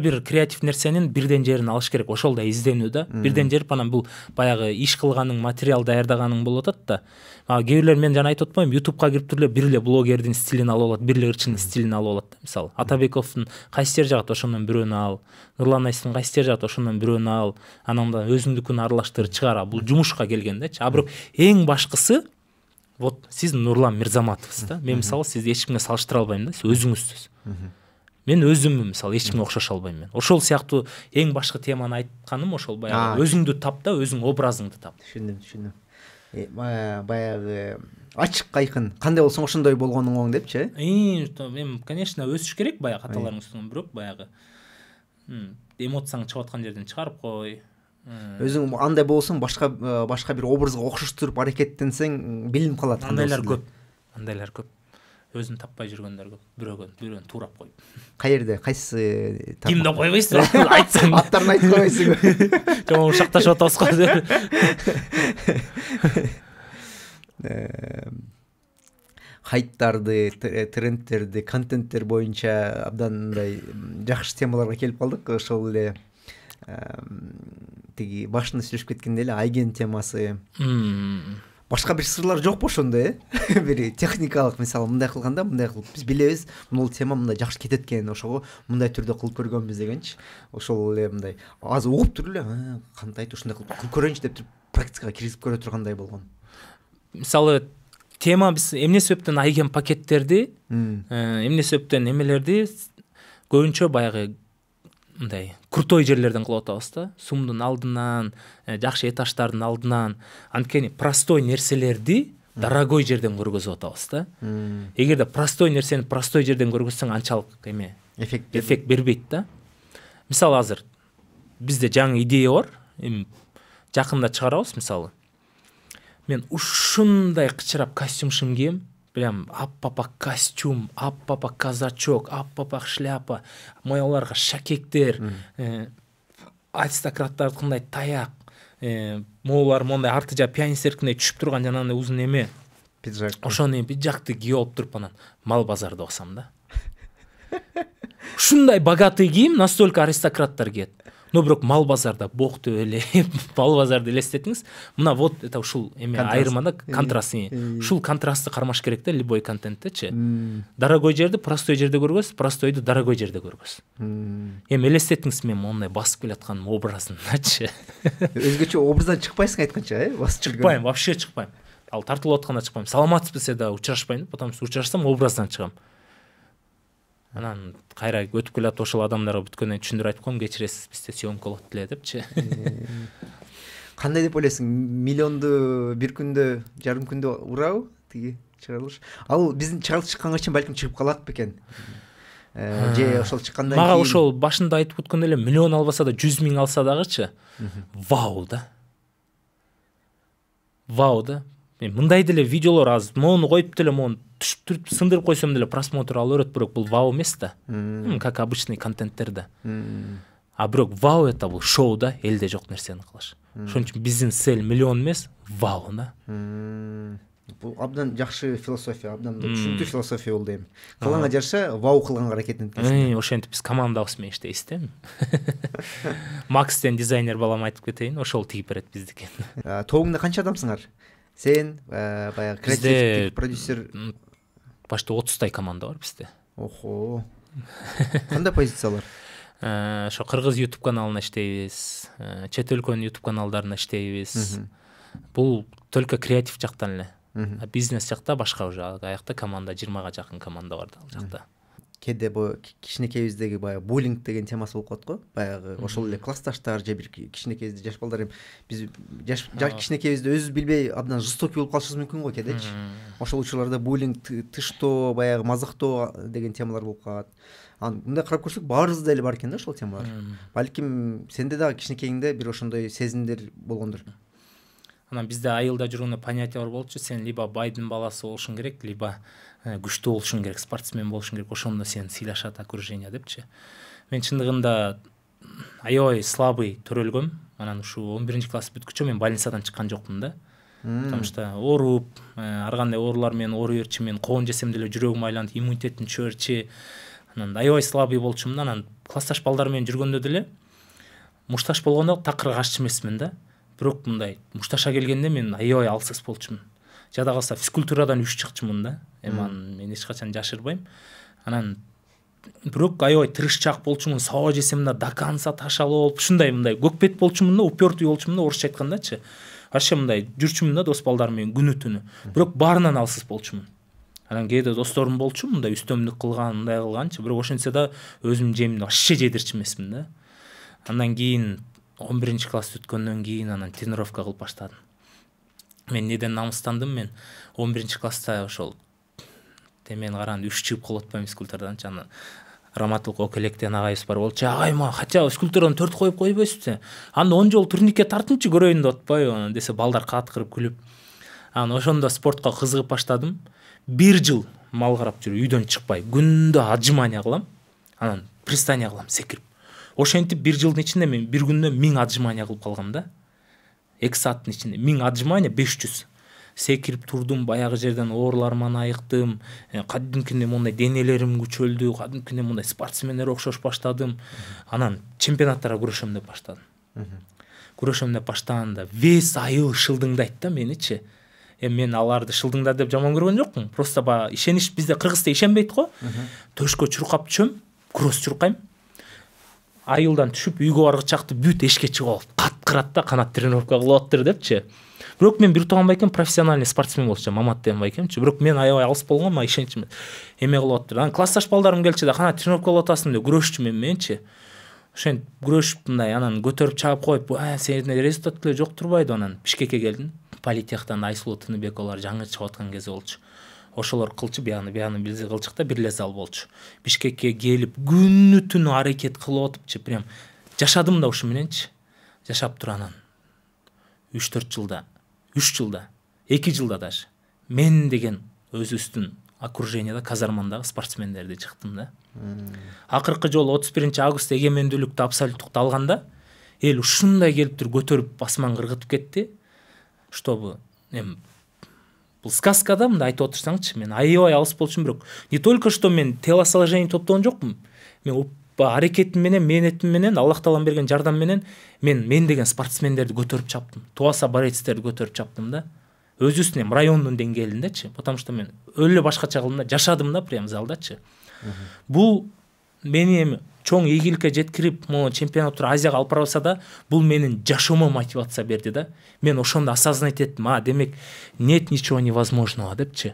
бир креатив нерсенин бірден жерин алыш керек ошол да изденүү да бирден жеріп анан бул баягы иш кылганың материал даярдаганың болуп атат да мага кээ бирлер мен жана айтып атпаймынбы ютубка кирип туруп эле бир эле блогердин стилин алып алат бир эле ырчынын стилин алып алат да мисалы атабековдун кайсы жери жагат ошондон бирөөнү ал нурлан айсиновдун кайсы жери жагат ошондон бирөөнү ал анан өзүңдүкүн аралаштыр чыгар бул жумушка келгендечи а бирок эң башкысы вот сиз нурлан мирзаматовсуз да мен мисалы сизди эч кимге салыштыра албайм да сиз өзүңүзсүз мен өзіммін мысалы ешкімге ұқсаса алмаймын мен ошол сияқты ең башкы теманы айтканым ошол баягы өзіңді тап да өзің
образыңды тап түшүндүм түшүндүм э, баягы ачык айкын кандай болсоң ошондой болгонуң оң депчи
эми конечно өсүш керек баягы каталарыңды үстүнөн бирок баягы эмоцияң чыгып аткан жерден чыгарып кой өзүң
андай болсоң башка э, башка бир образга окшоштуруп аракеттенсең билинип калат андайлар көп
андайлар көп өзін таппай жүргендер көп біреуін біреуін турап қойып
қай жерде қайсысы гимнді қоймайсыңдар <laughs> айтсаң аттарын айтып қоймайсың жаңа шақташып жатамыз ғой хайптарды э, трендтерді, контенттер бойынша абдан мындай жакшы темаларга келип калдык ошол эле тиги башында сүйлөшүп кеткенде эле айген темасы башка бир сырлар жокпу ошондо э <laughs> бир техникалык мисалы мындай кылганда мындай кылып биз билебиз могул тема мындай жакшы кетет экен ошого мындай түрдө кылып көргөнбүз дегенчи ошол эле мындай азыр угуп туруп эле кантиййт ушундай кылып кылып көрөйүнчү деп туруп практикага киргизип көрө тургандай болгон мисалы тема биз эмне себептен
айгем пакеттерди э, эмне себептен эмелерди көбүнчө баягы мындай крутой жерлерден кылып атабыз да сумдун алдынан э, жакшы этаждардын алдынан анткени простой нерселерди дорогой жерден көргөзүп атабыз да эгерде простой нерсени простой жерден көргөзсөң анчалык эме эффект эффект бербейт да мисалы азыр бизде жаңы идея бар эми жакында чыгарабыз мисалы мен ушундай кычырап костюм шым кийем прям аппапа костюм аппапа казачок аппапақ шляпа оларға шәкектер ә, э, аристократтардыкындай таяқ ә, э, молар мондай арты жағы пианисттердікіндей түшіп тұрған жанагындай ұзын неме пиджак ошону пиджакты кийип алып туруп анан мал базарда оксам да ушундай <laughs> богатый кийим настолько аристократтар киет но бирок мал базарда деп эле <laughs> мал базарды элестетиңиз мына вот это ушул эме да контраст ушул э, э, э. контрастты кармаш керек да любой контенттечи дорогой жерди простой жерде көргөз простойду дорогой жерде көргөз эми элестетиңиз мен моундай басып жаткан образындачы
<laughs> өзгөчө образдан
чыкпайсың айтканча э басып чыкпайм вообще чыкпайм ал тартылып атканда чыкпайм саламатсызбы десе дагы учурашпайм да потому что учурашсам образдан чыгам анан кайра өтүп келатып ошол адамдарга бүткөндөн кийин түшүндүрүп айтып коем кечиресиз бизде съемка болот эле депчи <laughs>
кандай деп ойлойсуң миллионду бир күндө жарым күндө урабы тиги чыгарылыш ал биздин чыгарылыш чыкканга чейин балким чыгып калат бекен э, же ошол чыккандан кийин мага ошол
башында айтып өткөндөй эле миллион албаса да жүз миң алса дагычы вау да вау да мен мындай деле видеолор азыр могуну коюп деле түшүп түрүп сындырып койсом деле просмотр ала берет бирок бул вау эмес да как обычный контенттер да а бирок вау это бул шоу да элде жок нерсени кылыш ошон үчүн биздин цель миллион эмес вау да
бул абдан жакшы философия абдан түшүнүктүү философия болду эми кылганга жараша вау кылганга аракет
ошентип биз командабыз менен иштейбиз да эми макс деген дизайнер балам айтып кетейин ошол тигип берет биздикин
тобуңда канча адамсыңар сен ә, баяғы бізде продюсер почти отыздай команда бар бізде охо қандай позициялар
ыыы ошо кыргыз ютуб каналына иштейбиз чет өлкөнүн ютуб каналдарына иштейбиз бул только креатив жактан эле бизнес жакта башка уже жакта команда жыйырмага жакын команда бар да ал жакта
кээде баягы кичинекей кездеги баягы буллинг деген темасы болуп калат го баягы ошол эле классташтар же бир кичинекей жаш балдар эми биз жаш кичинекей өзүбүз билбей абдан жестокий болуп калышыбыз мүмкүн го кээдечи ошол учурларда буллинг тыштоо баягы мазактоо деген темалар болуп калат анан мындай карап көрсөк баарыбызда эле бар экен да ошол темалар балким сенде дагы кичинекейиңде бир ошондой сезимдер болгондур
анан бизде айылда жүргөндө понятие бар болчу сен либо байдын баласы болушуң керек либо э, күчтүү болушуң керек спортсмен болушуң керек ошондо сени сыйлашат окружение депчи мен чындыгында аябай слабый төрөлгөм анан ушу он биринчи класс бүткүчө мен больницадан чыккан жокмун да потому что ооруп э, ар кандай оорулар менен ооруй берчи мен коон жесем деле жүрөгүм айланып иммунитетим түшө берчү анан аябай слабый болчумун да анан классташ балдар менен жүргөндө деле мушташ болгондо такыр каршы эмесмин да бирок мындай мушташа келгенде мен аябай алсыз болчумун жада калса физкультурадан үч чыкчумун да эми аны мен эч качан жашырбайм анан бирок аябай тырышчаак болчумун сабак жесем да до конца ташалоо болуп ушундай мындай көкбет болчумун да упертый болчумун да орусча айткандачы вообще мындай жүрчүмүн да дос балдарым менен күнү түнү бирок баарынан алсыз болчумун анан кээде досторум болчу мындай үстөмдүк кылган мындай кылганчы бирок ошентсе да өзүмдүн жемимди вообще жедирчү эмесмин да андан кийин он биринчи классты бүткөндөн кийин анан тренировка кылып баштадым мен эмнеден намыстандым мен он биринчи класста ошол эмени караганда үч чыгып калып атпаймын физкультураданчы анан раматул оку деген агайыбыз бар болчу агай мага хотя бы физкультурадан төрт коюп койбойсузбу десем анда он жолу турникке тартыңчы көрөйүн деп атпайбы анан десе балдар каткырып күлүп анан ошондо спортко кызыгып баштадым бир жыл мал карап жүрүп үйдөн чыкпай күндө отжимания кылам анан пристание кылам секирип ошентип бир жылдын ичинде мен бир күндө миң отжимания кылып калгам да эки сааттын ичинде миң отжимания беш жүз секирип турдум баягы жерден ооруларыман айыктым кадимкидей моундай денелерим күчөлдү кадимкидей мындай спортсмендер окшош баштадым анан чемпионаттарга күрөшөм деп баштадым күрөшөм деп баштаганда вес айыл шылдыңдайт да меничи эми мен аларды шылдыңдар деп жаман көргөн жокмун просто баягы ишениш бизде кыргызда ишенбейт го төшкө чуркап түшөм кросс чуркайм айылдан түшүп үйгө барғы шақты бүт ешке чыгып алып каткырат да қанат тренировка қылып депчи бирок мен бир тууган байкем профессиональный спортсмен болчу мамат деген байкемчи бирок мен аябай алыс болгон мага ишенчим эме кылып атыптыр анан классташ балдарым келчи да кана тренировка кылып атасың деп күрөшчүмүн менчи ошентип күрөшүп мындай анан көтөрүп чаап коюп «Э, сен результат деле жок турбайбы анан бишкекке келдим политехтан айсулуу тыныбековалар жаңы чыгып аткан кези болчу ошолор кылчу баягы бияны бизди кылчык да бир зал болчу бишкекке келип күнү түнү аракет кылып атыпчы прям жашадым да ушу мененчи жашап тур анан үч төрт жылда үч жылда эки жылда даже мен деген өзүбүздүн окруженияда казармандагы спортсмендерди чыктым да акыркы жолу отуз биринчи август эгемендүүлүктү абсолюттукту алганда эл ушундай келип туруп көтөрүп асманга кыргытып кетти чтобы эми бұл да, мында айтып отырсаңызшы мен аябай алыс үшін бірақ не только что мен телосложение топтаған жоқпын мен әрекетімменен менетімменен аллах тағаланың берген менен, мен мен деген спортсмендерді көтеріп чаптым туаса борецтерді көтеріп чаптым да өз үстінен районның деңгейіндечі потому что мен өлі башкача кылдым да жашадым да прям залдачы бұл мени чоң ийгиликке жеткирип могу чемпионаттар азияга алып атса да бул менин жашоомо мотивация берди да мен ошондо осознать эттим а демек нет ничего невозможного депчи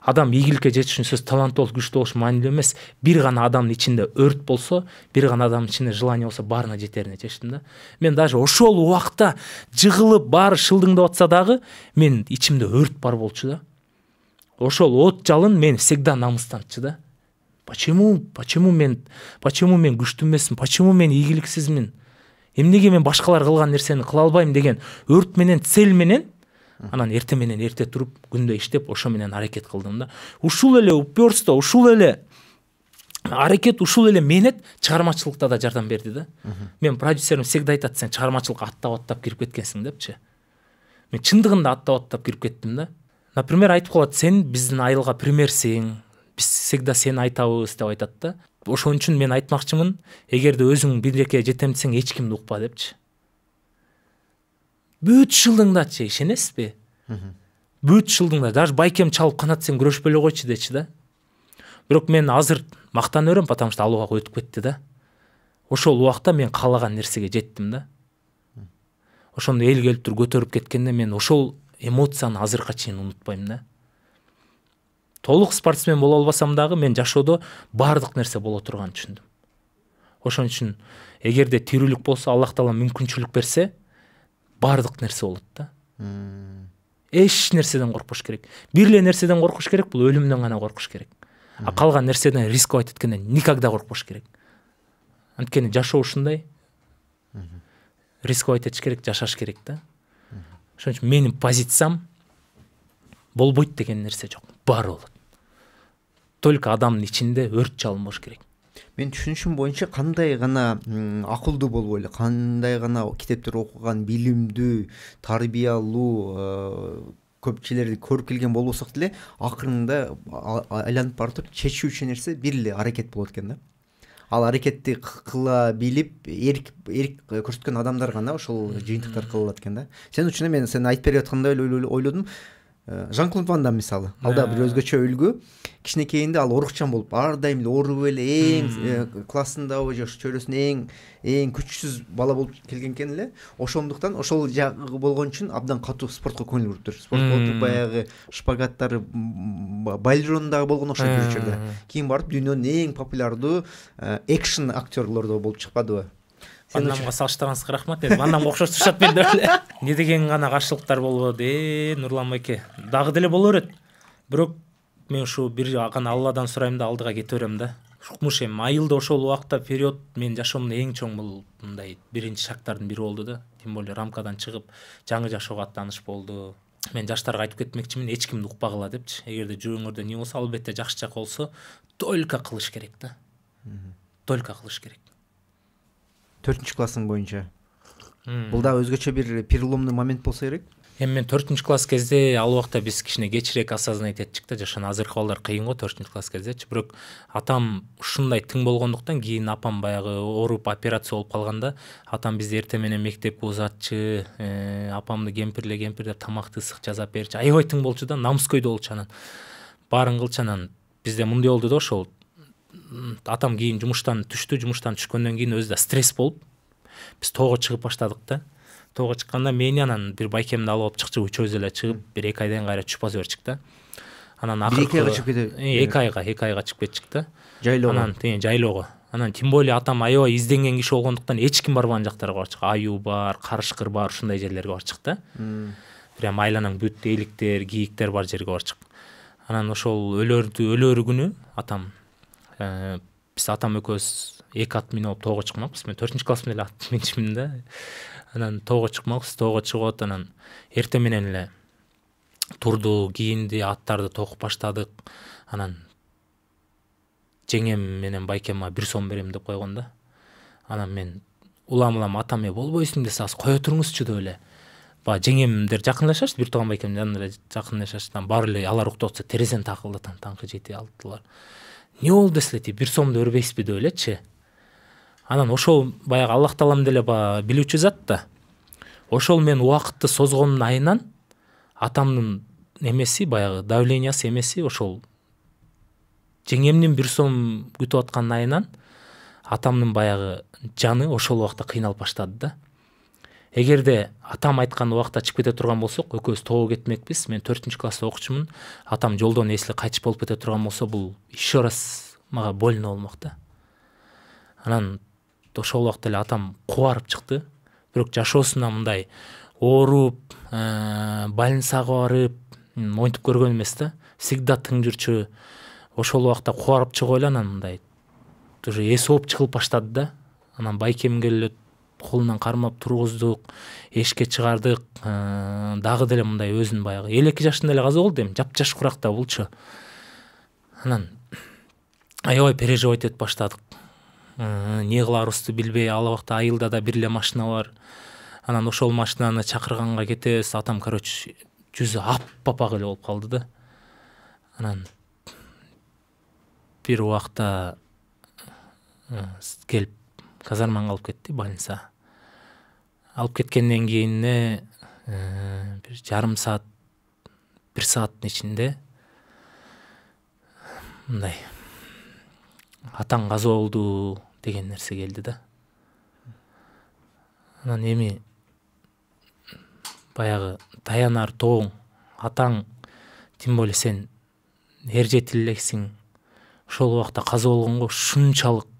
адам ийгиликке жетиш үчүн сөзсүз таланттуу болуп күчтүү болуш маанилүү эмес бир гана адамдын ичинде өрт болсо бир гана адамдын ичинде желание болсо баарына жетерине чечтим да мен даже ошол убакта жыгылып баары шылдыңдап атса дагы менин ичимде өрт бар болчу да ошол от жалын мени всегда намыстантчу да почему почему мен почему мен күшті емеспін почему мен игіліксізмін эмнеге мен башкалар кылган нерсени кыла албайм деген өрт менен цель менен анан эрте менен эрте туруп күндө иштеп ошо менен аракет кылдым да ушул эле уперство ушул эле аракет ушул эле мээнет чыгармачылыкта да жардам берди да мен продюсерим всегда айтат сен чыгармачылыкка аттап аттап кирип кеткенсиң депчи мен чындыгында аттап аттап кирип кеттим да например айтып калат сен биздин айылга примерсиң біз всегда сені айтабыз деп айтады да ошон үчүн мен айтмакчымын эгерде өзүң бирдекеге жетем десең эч кимди укпа депчи бүт шылдыңдачы ишенесизби бүт жылдыңда даже байкем чалып канат сен күрөшпөй эле койчу дечи да бирок мен азыр мактана берем потому что ал убак өтүп кетти да ошол убакта мен каалаган нерсеге жеттим да ошондо эл келип туруп көтөрүп кеткенде мен ошол эмоцияны азыркыга чейин унутпайм да толук спортсмен боло албасам дагы мен жашоодо баардык нерсе боло турганын түшүндүм ошон үчүн эгерде тирүүлүк болсо аллах таала мүмкүнчүлүк берсе баардык нерсе болот да эч нерседен коркпош керек бир эле нерседен коркуш керек бул өлүмдөн гана коркуш керек а калган нерседен рисковать эткенден никогда коркпош керек анткени жашоо ушундай рисковать этиш керек жашаш керек да ошон үчүн менин позициям болбойт деген нерсе жок баары болот
только адамдын ичинде өрт жалын керек мен түшүнүшүм боюнча кандай гана акылдуу болуп эле кандай гана китептер окуган билимдүү тарбиялуу көп э, көпчүлөрдү көрүп келген болбосок деле акырында айланып баратып чечүүчү нерсе бир эле аракет болот экен да ал аракетти кыла билип эрк эрк көрсөткөн адамдар гана ошол жыйынтыктар кыла алат экен да сен үчүн мен сен айтып берип аткандай эле ойлодум Э, жанклон ванда мисалы ал дагы бир э. өзгөчө үлгү кичинекейинде ал оорукчан болуп ар дайым эле ооруп эле эң э, классындабы же ошо чөйрөсүндө эң эң күчсүз бала болуп келген экен эле ошондуктан ошол жагы болгон үчүн абдан катуу спортко көңүл буруптур спорто туруп баягы шпагаттары балон дагы болгон окшойт бир учурда кийин барып дүйнөнүн эң популярдуу экшн актерлордон болуп чыкпадыбы ваннамға
салыштырғансызға рахмат енді ваннамға ұқсас шат мен
<laughs> не деген ғана
ғашықтықтар болады е нұрлан байке дағы деле бола береді бирок мен ушу бир гана алладан сурайм да алдыга кете берем да укмуш эми айылда ошол убакта период менин жашоомдо эң чоң бул мындай биринчи шагтардын бири болду да тем более рамкадан чыгып жаңы жашоого аттаныш болду мен жаштарга айтып кетмекчимин эч кимди укпагыла депчи эгерде жүрөгүңөрдө эмне болсо албетте жакшы жак болсо только кылыш керек да только кылыш керек
төртінші классың бойынша hmm. бұл да өзгөчө бир переломный момент болса керек
эми мен төртүнчү класс кезде ал убакта биз кичине кечирээк осознать этчик да жашанын азыркы балдар кыйын го төртүнчү класс кездечи бирок атам ушундай тың болгондуктан кийин апам баягы ооруп операция болуп калганда атам бизди эртең менен мектепке узатчы апамды кемпирле кемпир тамақты тамакты ысык жасап берчү аябай тың болчу да намыскөй болчу анан баарын кылчу анан бизде мындай болду да ошол атам кейін жұмыстан түшті жұмыстан түшкеннен кийин өзү да стресс болып біз тоого чыгып баштадык да тоого чыкканда мени анан бир байкемди алып алып чыкчы үчөөбүз эле чыгып бир эки айдан кайра баса берчик да анан акыркы эки айга чыгып кетеби эки айга эки айга чыгып кетчик да жайлоого анан жайлоого анан тем более атам аябай изденген киши болгондуктан эч ким барбаган жактарга барчук аюу бар карышкыр бар ушундай жерлерге барчык да прям айланаң бүт эликтер кийиктер бар жерге барчык анан ошол өлөрдү өлөрү күнү атам ә, біз атам екеуміз екі атпен алып тауға шықпақпыз мен төртінші класстан эле атпенчимин да анан тоого чыкмакпыз шығып чыгып анан эртең менен эле турду кийинди аттарды токуп баштадык анан жеңем менен байкема бір бир сом берем деп койгон да анан мен улам улам атам э болбойсуң десе азыр кое туруңузчу деп эле баягы жеңемдер жакынлашышты бир тууган байкемдин жанында эле жакынлашышты анан баары эле алар уктап атса терезени такылдатам таңкы жети алтылар не болды десе тип бир сомду өрбөйсүзбү деп элечи анан ошол баягы аллах таалам деле баягы билүүчү зат да ошол мен убакытты созгонумдун айынан атамдын эмеси баягы давлениясы эмеси ошол жеңемдин бир сом күтүп атканын айынан атамдын баягы жаны ошол убакта кыйналып баштады да эгерде атам айткан убакта чыгып кете турган болсок экөөбүз тобо кетмекпиз мен төртүнчү класста окучумун атам жолдон если кайтыш болуп кете турган болсо бул еще раз мага больно болмок да анан ошол убакта эле атам кубарып чыкты бирок жашоосунда мындай ооруп э, больницага барып монтип көргөн эмес да всегда тың жүрчү ошол убакта кубарып чыгып эле анан мындай уже эс ооп чыгылып баштады да анан байкем келип эле колунан ешке шығардық эшикке ә, чыгардык дағы деле мындай өзүн баягы элүү эки жашында эле болду эми жапжаш куракта болчу анан аябай переживать этип баштадык эмне ә, кылаарыбызды билбей ал убакта айылда да бир эле машина бар анан ошол машинаны чакырганга кетебиз атам короче жүзү аппапак эле болуп калды да анан бир убакта ә, келип казарманга алып кетті больница алып кеткенден кийин эле бір жарым саат бир сааттын ішінде мындай атаң каза болду деген нерсе келді да анан эми баягы таянар тоң атаң тем более сен эр жетил элексиң ошол убакта каза болгонго ушунчалык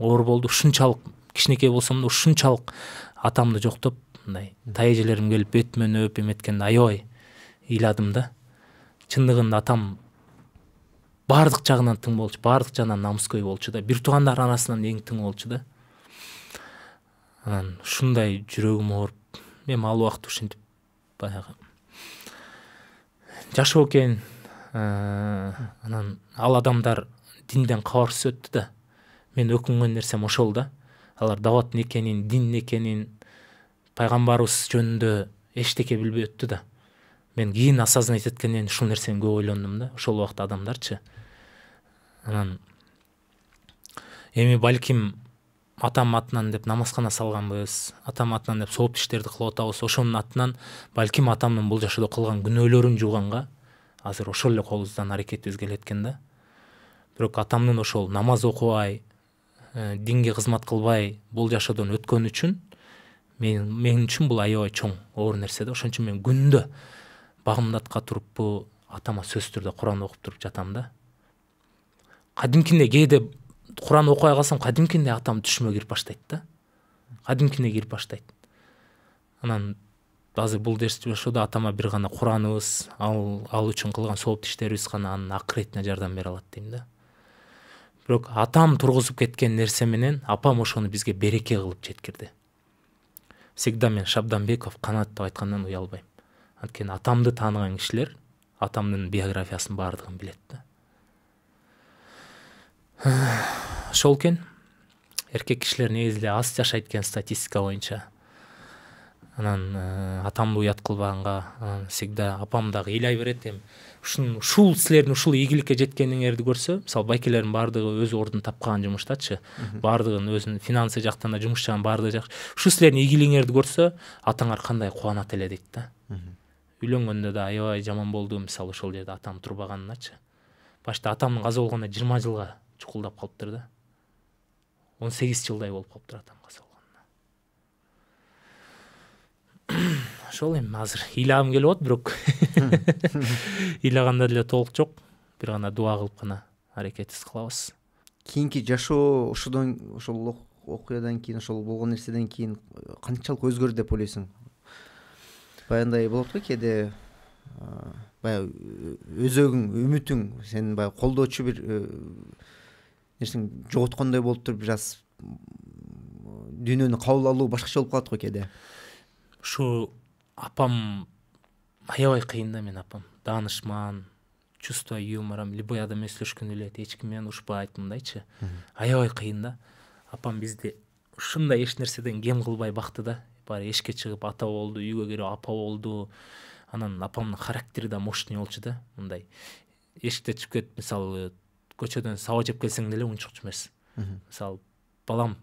оор болды ушунчалык кичинекей болсом да ушунчалык атамды жоктоп мындай тайэжелерим келип бетимен өп эметкенде аябай ыйладым да чындыгында атам баардык жағынан тың болчу баардык жагынан намыскөй болчу да бир туугандар арасынан эң тың болчу да анан ушундай жүрөгүм ооруп эми ал убакыт ушинтип баягы жашоо экен ә, анан ал адамдар динден кабарсыз өттү да мен өкінген нәрсем ошол да алар дауаттын экенин дин экенин пайгамбарыбыз жөнүндө эчтеке билбей өттү да мен кийин осознать эткенден ушул нерсени көп ойлондум да ошол убакта адамдарчы анан эми балким атам атынан деп намазкана салганбыз атам атынан деп сооп иштерди кылып атабыз ошонун атынан балким атамдын бул жашоодо кылган күнөөлөрүн жууганга азыр ошол эле колубуздан аракетибиз келет экен да бирок атамдын ошол намаз окубай Э, динге кызмат кылбай бул жашоодон өткөн үчүн мен үчүн бул аябай чоң оор нерсе да ошон үчүн мен күндө багымдатка туруппу атама сөзсүз түрдө куран окуп туруп жатам да кадимкидей кээде куран окубай калсам кадимкидей атам түшүмө кирип баштайт да кадимкидей кирип баштайт анан азыр бул жашоодо атама бир гана кураныбыз ал ал үчүн кылган соопт иштерибиз гана анын акыретине жардам бере алат дейм да бирок атам тургузуп кеткен нерсе менен апам ошону бизге береке кылып жеткирди всегда мен шабданбеков канат деп айткандан уялбайм анткени атамды тааныган кишилер атамдын биографиясын баардыгын билет да ошол <sighs> экен эркек кишилер негизи эле аз жашайт экен статистика боюнча анан э, атамды уят кылбаганга анан всегда апам дагы ыйлай берет эми ушун ушул силердин ушул ийгиликке жеткениңерди көрсө мисалы байкелердин баардыгы өз ордун тапкан жумуштачы баардыгын өзүнүн финансы жактан да жумуш жагынан баардыгы жакшы ушул силердин ийгилигиңерди көрсө атаңар кандай кубанат эле дейт да үйлөнгөндө да аябай жаман болду мисалы ошол жерде атам турбаганыначы башта атамдын каза болгонуна жыйырма жылга чукулдап калыптыр да он сегиз жылдай болуп калыптыр атам каза <coughs> ошол эми азыр ыйлагым келип атат бирок <coughs> ыйлаганда деле толук жок бир гана дуба кылып гана
аракетибизди кылабыз кийинки жашоо ошодон ошол окуядан кийин ошол болгон нерседен кийин канчалык өзгөрдү деп ойлойсуң баягындай болот го кээде баягы өзөгүң үмүтүң сенин баягы колдоочу бир э, нерсең жоготкондой болуп туруп бир аз дүйнөнү кабыл алуу башкача болуп калат го кээде шо апам
аябай қиын да мен апам Данышман, чувство юмора любой адам менен келеді ешкіммен эч ким менен мындайчы аябай кыйын да апам бизди ушундай эч нерседен кем қылбай бақты да Бар ешке шығып ата болды үйге кирип апа болды анан апамның характери да мощный болчу да мындай эшикте чыгып кетип мисалы көчөдөн саба жеп келсең деле унчукчу эмес мисалы балам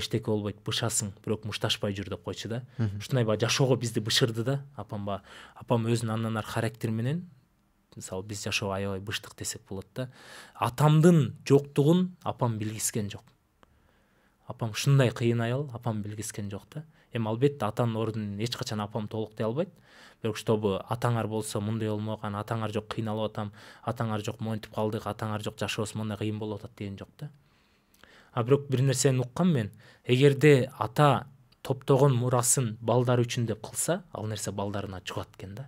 эчтеке болбойт бышасың бирок мушташпай жүр деп койчу да ушундай баягы жашоого бизди бышырды да апам баягы апам өзүнүн андан ары характери менен мисалы биз жашоого аябай быштык десек болот да атамдын жоктугун апам билгизген жок апам ушундай кыйын аял апам билгизген жок да эми албетте атанын ордун эч качан апам толуктай албайт бирок чтобы атаңар болсо мындай анан атаңар жок кыйналып атам атаңар жок монтип калдык атаңар жок жашообуз мондай кыйын болуп атат деген жок да а бирок бир нерсени уккам мен эгерде ата топтогон мурасын балдар үчүн деп кылса ал нерсе балдарына жугат экен да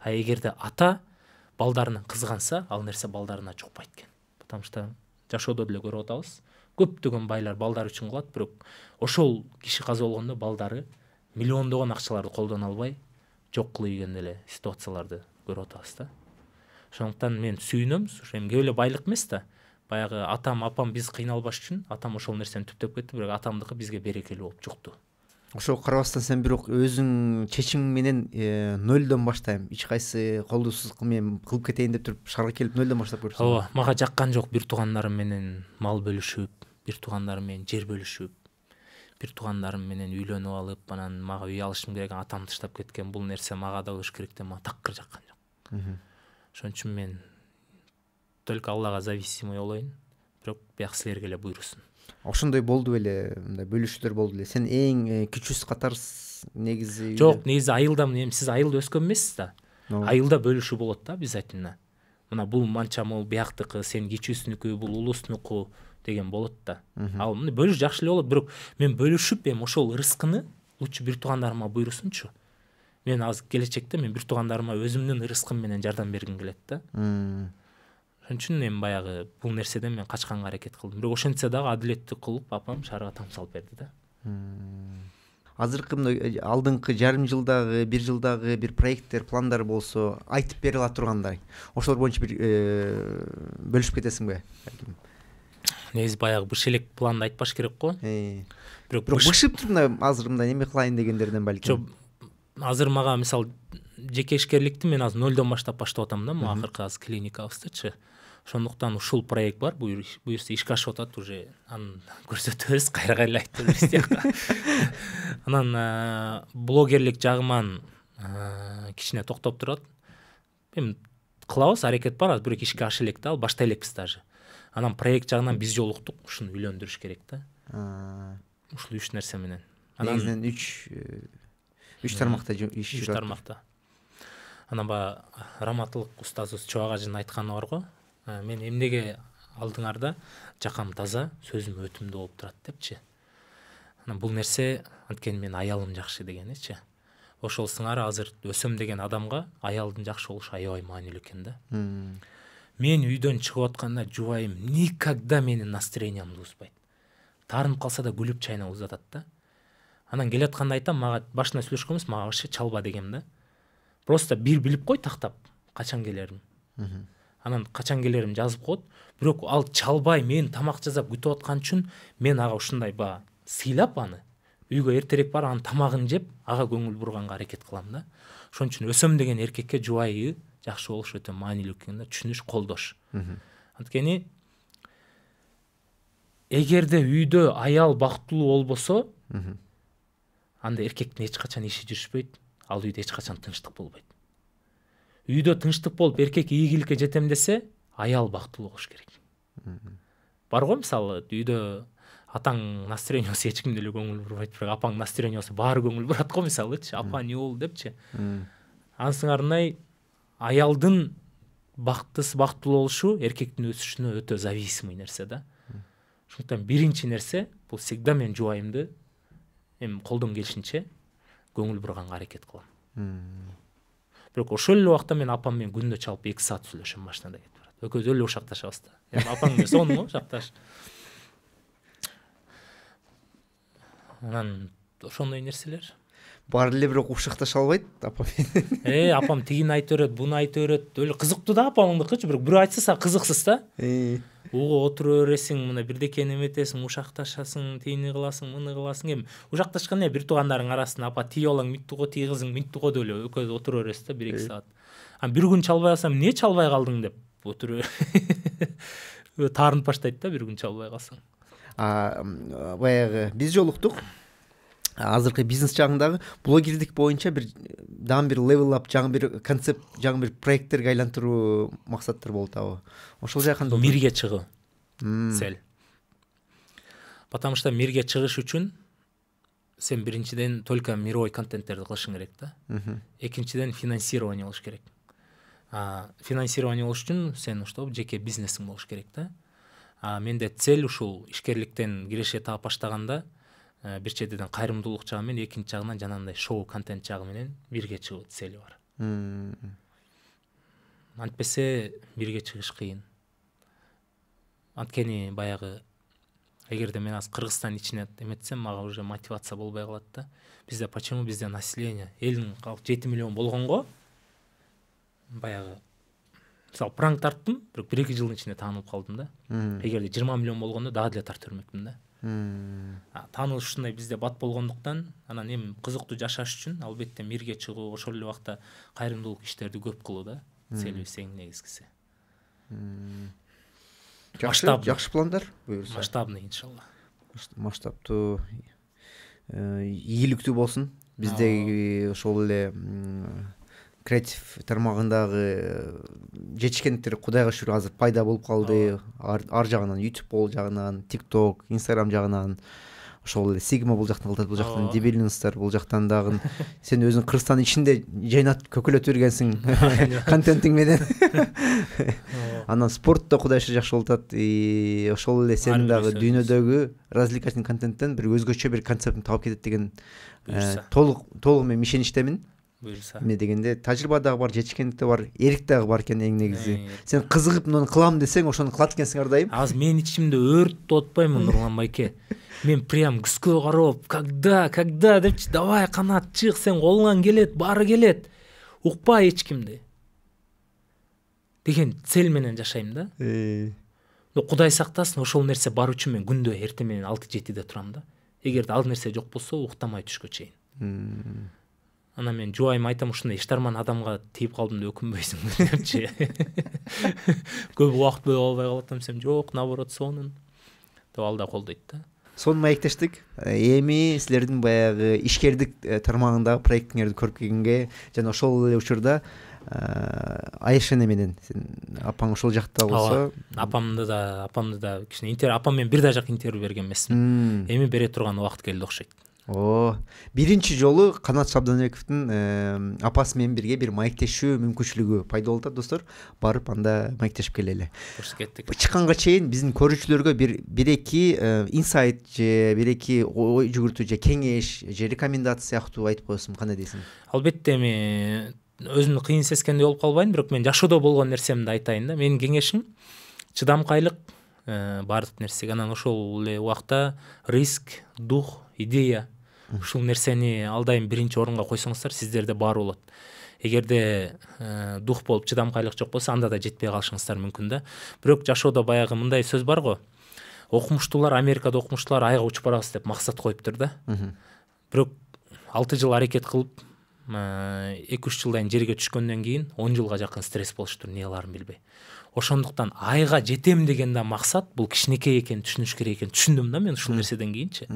а эгерде ата балдарынан кызганса ал нерсе балдарына жукпайт экен потому что жашоодо деле көрүп атабыз көптөгөн байлар балдары үчүн кылат бирок ошол киши каза болгондо балдары миллиондогон акчаларды колдоно албай жок кылып ийген деле ситуацияларды көрүп атабыз да ошондуктан мен сүйүнөм эми кээ эле байлык эмес да баягы атам апам биз кыйналбаш үчүн атам ошол нерсени түптөп кетти бирок атамдыкы бизге берекелүү болуп жукту
ошого карабастан сен бирок өзүң чечимиң менен э, нольдөн баштайм эч кайсы колдоосуз мен кылып кетейин деп туруп шаарга келип нолдөн баштап көрсүң ооба мага
жаккан жок бир туугандарым менен мал бөлүшүп бир туугандарым менен жер бөлүшүп бир туугандарым менен үйлөнүп алып анан мага үй алышым керек атам таштап кеткен бул нерсе мага да болуш керек деп мага такыр жаккан жок ошон үчүн мен только аллаға зависимый болайын бирок бияк силерге эле буйрусун
ошондой болду беле мындай бөлүшүүлөр болду беле сен эң кичүүсү э, катарсыз негизи жок
негизи айылда эми сиз айылда өскөн эмессиз да айылда бөлүшүү болот да обязательно мына бул могул бияктыкы сен кичүүсүнүкү бул улуснуку деген болот да ал мына бөлүш жакшы эле болот бирок мен бөлүшүп эми ошол ырыскыны лучше бир туугандарыма буйрусунчу мен азыр келечекте мен бир туугандарыма өзүмдүн ырыскым менен жардам бергим келет
да
ошон үчүн эми баягы бул нерседен мен качканга аракет кылдым бирок ошентсе дагы адилеттүү кылып апам шаарга там салып берди да
азыркы э, алдыңкы жарым жылдагы бир жылдагы бир проекттер пландар болсо айтып бере ала тургандай ошолор боюнча бир э, бөлүшүп кетесиңби балким
негизи баягы быша элек планды айтпаш керек гобиок э. бышып
турпа азыр мындай эме кылайын дегендерден балким жок
азыр мага мисалы жеке ишкерликти мен азыр нольдон баштап баштап атам да могу акыркы азыр клиникабыздычы сондықтан ушул проект бар буюрса ишке ашып атат уже анын <laughs> көрсөтөбүз кайра кайра айтып беребиз тияка <laughs> анан э, блогерлик жагыман э, кичине токтоп турат эми кылабыз аракет бар азыр бирок ишке аша элек да ал баштай элекпиз даже анан проект жагынан биз жолуктук ушуну үйлөндүрүш керек да ушул үч
нерсе менен негизинен үч э, үч тармакта иш үч тармакта
анан баягы раматылык устазыбыз чубак ажынын айтканы бар го ә, мен емнеге алдыңарда жақам таза сөзім өтімді болып тұрады депші бұл нәрсе анткени мен аялым жақсы чи ошол сыңары азыр өсөм деген адамга аялдын жакшы болушу аябай маанилүү экен да мен үйдөн чыгып атканда жубайым никогда менин настроениямды бузбайт таарынып калса да күлүп чайнап узатат да анан келатканда айтам мага башында сүйлөшкөн эмес мага вообще чалба дегем да просто бир билип кой тактап качан келерин анан качан келерим жазып коет бирок ал чалбай мен тамак жасап күтүп аткан үчүн мен ага ушундай баягы сыйлап аны үйгө эртерээк барып анын тамагын жеп ага көңүл бурганга аракет кылам да ошон үчүн өсөм деген эркекке жубайы жакшы болуш өтө маанилүү экен да түшүнүш колдош анткени эгерде үйдө аял бактылуу болбосо анда эркектин эч качан иши жүрүшпөйт ал үйдө эч качан тынчтык болбойт үйде тыныштық болып еркек ийгілікке жетем десе аял бактылуу болуш керек бар ғой мысалы үйдө атаң настроение болсо эч ким деле көңүл бурбайт бирок апаң болсо баары көңүл бурат го мисалычы апа эмне болду депчи анысың арнай аялдын бактысы бактылуу болушу эркектин өсүшүнө өтө зависимый нерсе да ошондуктан биринчи нерсе бул всегда мен жубайымды эми колдон келишинче көңүл бурганга аракет кылам бірақ ошол эле убакта мен апам менен күндө чалып эки саат сүйлөшөм машинада кетип барат экөөбүз эле ушакташабыз да эми апаң мен сонун го жакташ анан ошондой нерселер
бар ле қуыршақты шалып албайт апам е <laughs> э,
апам тигін айтып берет бұны айтып берет өлі қызықты да апаңдыкычы бір біреу айтса саған кызыксыз да э. ого отура бересиң мына бірдекені неметесің ушакташасың тигини кыласың мыны кыласың эми ушакташкан не бир туугандардын арасында апа тие балаң минтти го тие кызың минтти го деп эле экөөбүз отура бересиз да бир эки э. саат анан бир күн чалбай калсам эмне чалбай калдың деп отура <laughs> таарынып баштайт да бир күн чалбай калсаң
баягы биз жолуктук азыркы бизнес жагындагы блогердик боюнча бир дагы бир leveл ап жаңы бир концепт жаңы бир проекттерге айлантыруу максаттар болуп атабы ошол жагы кандай мирге чыгуу цель потому что мирге чыгыш үчүн
сен биринчиден только мировой контенттерди кылышың керек да экинчиден финансирование болуш керек финансирование болуш үчүн сен что жеке бизнесиң болуш керек да менде цель ушул ишкерликтен киреше таап баштаганда ә, бир чедеден кайрымдуулук жагы менен экинчи жагынан жанагындай шоу контент жагы менен бирге чыгуу цели бар антпесе бирге чыгыш кыйын анткени баягы эгерде мен азыр кыргызстандын ичине эметсем мага уже мотивация болбой калат да бизде почему бизде население элдин калкы жети миллион болгонго баягы мисалы пранк тарттым бирок бир эки жылдын ичинде таанылып калдым да эгерде жыйырма миллион болгондо дагы деле тарта бермекмин да таанылыш ушундай бизде бат болгондуктан анан эми кызыктуу жашаш үчүн албетте мирге чыгуу ошол эле убакта кайрымдуулук иштерди көп кылуу да целибиз эң негизгиси
масштаб жакшы пландар буюрса масштабный иншаалла масштабтуу э, ийгиликтүү болсун биздеги ошол эле креатив тармагындагы э, жетишкендиктер кудайга шүгүр азыр пайда болуп калды ар жагынан ютуб жагынан тик ток инстаграм жагынан ошол эле сигма бул жактан бул жактан дебилинстар бул жактан дагы сен өзүң кыргызстандын ичинде жайнатып көкөлөтүп жүргенсиң <laughs> контентиң менен анан спорт да кудай шүгүр жакшы болуп атат и ошол эле сен дагы дүйнөдөгү развлекательный контенттен бир өзгөчө бир концептин таап кетет деген толук э, толугу менен ишеничтемин бұйырса эмне дегенде тәжірибе бар жетішкендік да бар ерік дагы бар экен эң негизи сен кызыгып мынаны кылам десең ошону кылат экенсиң ар дайым азыр мен ичимде өрттү отпаймын нурлан байке мен прям күскө карап
когда когда депчи давай канат чык сен колуңан келет баары келет укпа эч кимди деген цель менен жашайм да э. но кудай сактасын ошол нерсе бар үчүн мен күндө эртең менен алты жетиде турам да эгерде ал нерсе жок болсо уктамай түшкө
чейин
ана мен жұбайыма айтамын осындай іштарман адамға тиіп қалдым деп өкінбейсің деп ше <laughs> көп уақыт бөле алмай қалады десем жоқ наоборот соның деп алда қолдайды да
соны маектештік ә, эми силердин баягы ишкердик э, тармагындагы проектиңерди көрүп келгенге жана ошол эле учурда э, айша менен сен апаң ошол жакта болсо
апамды да апамды да кичине интервью апам менен бир да интервью берген эмесмин эми бере турган убакыт келди окшойт
о биринчи жолу канат шабданбековдун апасы менен бирге бир маектешүү мүмкүнчүлүгү пайда болуп атат достор барып анда маектешип келели көрүшүп кеттик чыкканга чейин биздин көрүүчүлөргө бир бир эки э, инсайт же бир эки ой жүгүртүү же кеңеш же рекомендация сыяктуу айтып коесуң кандай дейсиң
албетте эми өзүмдү кыйын сезгендей болуп калбайын бирок мен жашоодо болгон нерсемди айтайын да менин кеңешим чыдамкайлык э, баардык нерсеге анан ошол эле убакта риск дух идея ушул нерсени ал дайым биринчи орунга койсоңуздар сиздерде баары болот эгерде э, дух болуп чыдамкайлык жок болсо анда да жетпей калышыңыздар мүмкүн да бирок жашоодо баягы мындай сөз бар го окумуштуулар америкада окумуштуулар айга учуп барабыз деп максат коюптур да бирок алты жыл аракет кылып э, эки үч жылдан кийин жерге түшкөндөн кийин он жылга жакын стресс болушуптур эмне кыларын билбей ошондуктан айга жетем деген да максат бул кичинекей экенин түшүнүш керек экенин түшүндүм да мен ушул нерседен кийинчи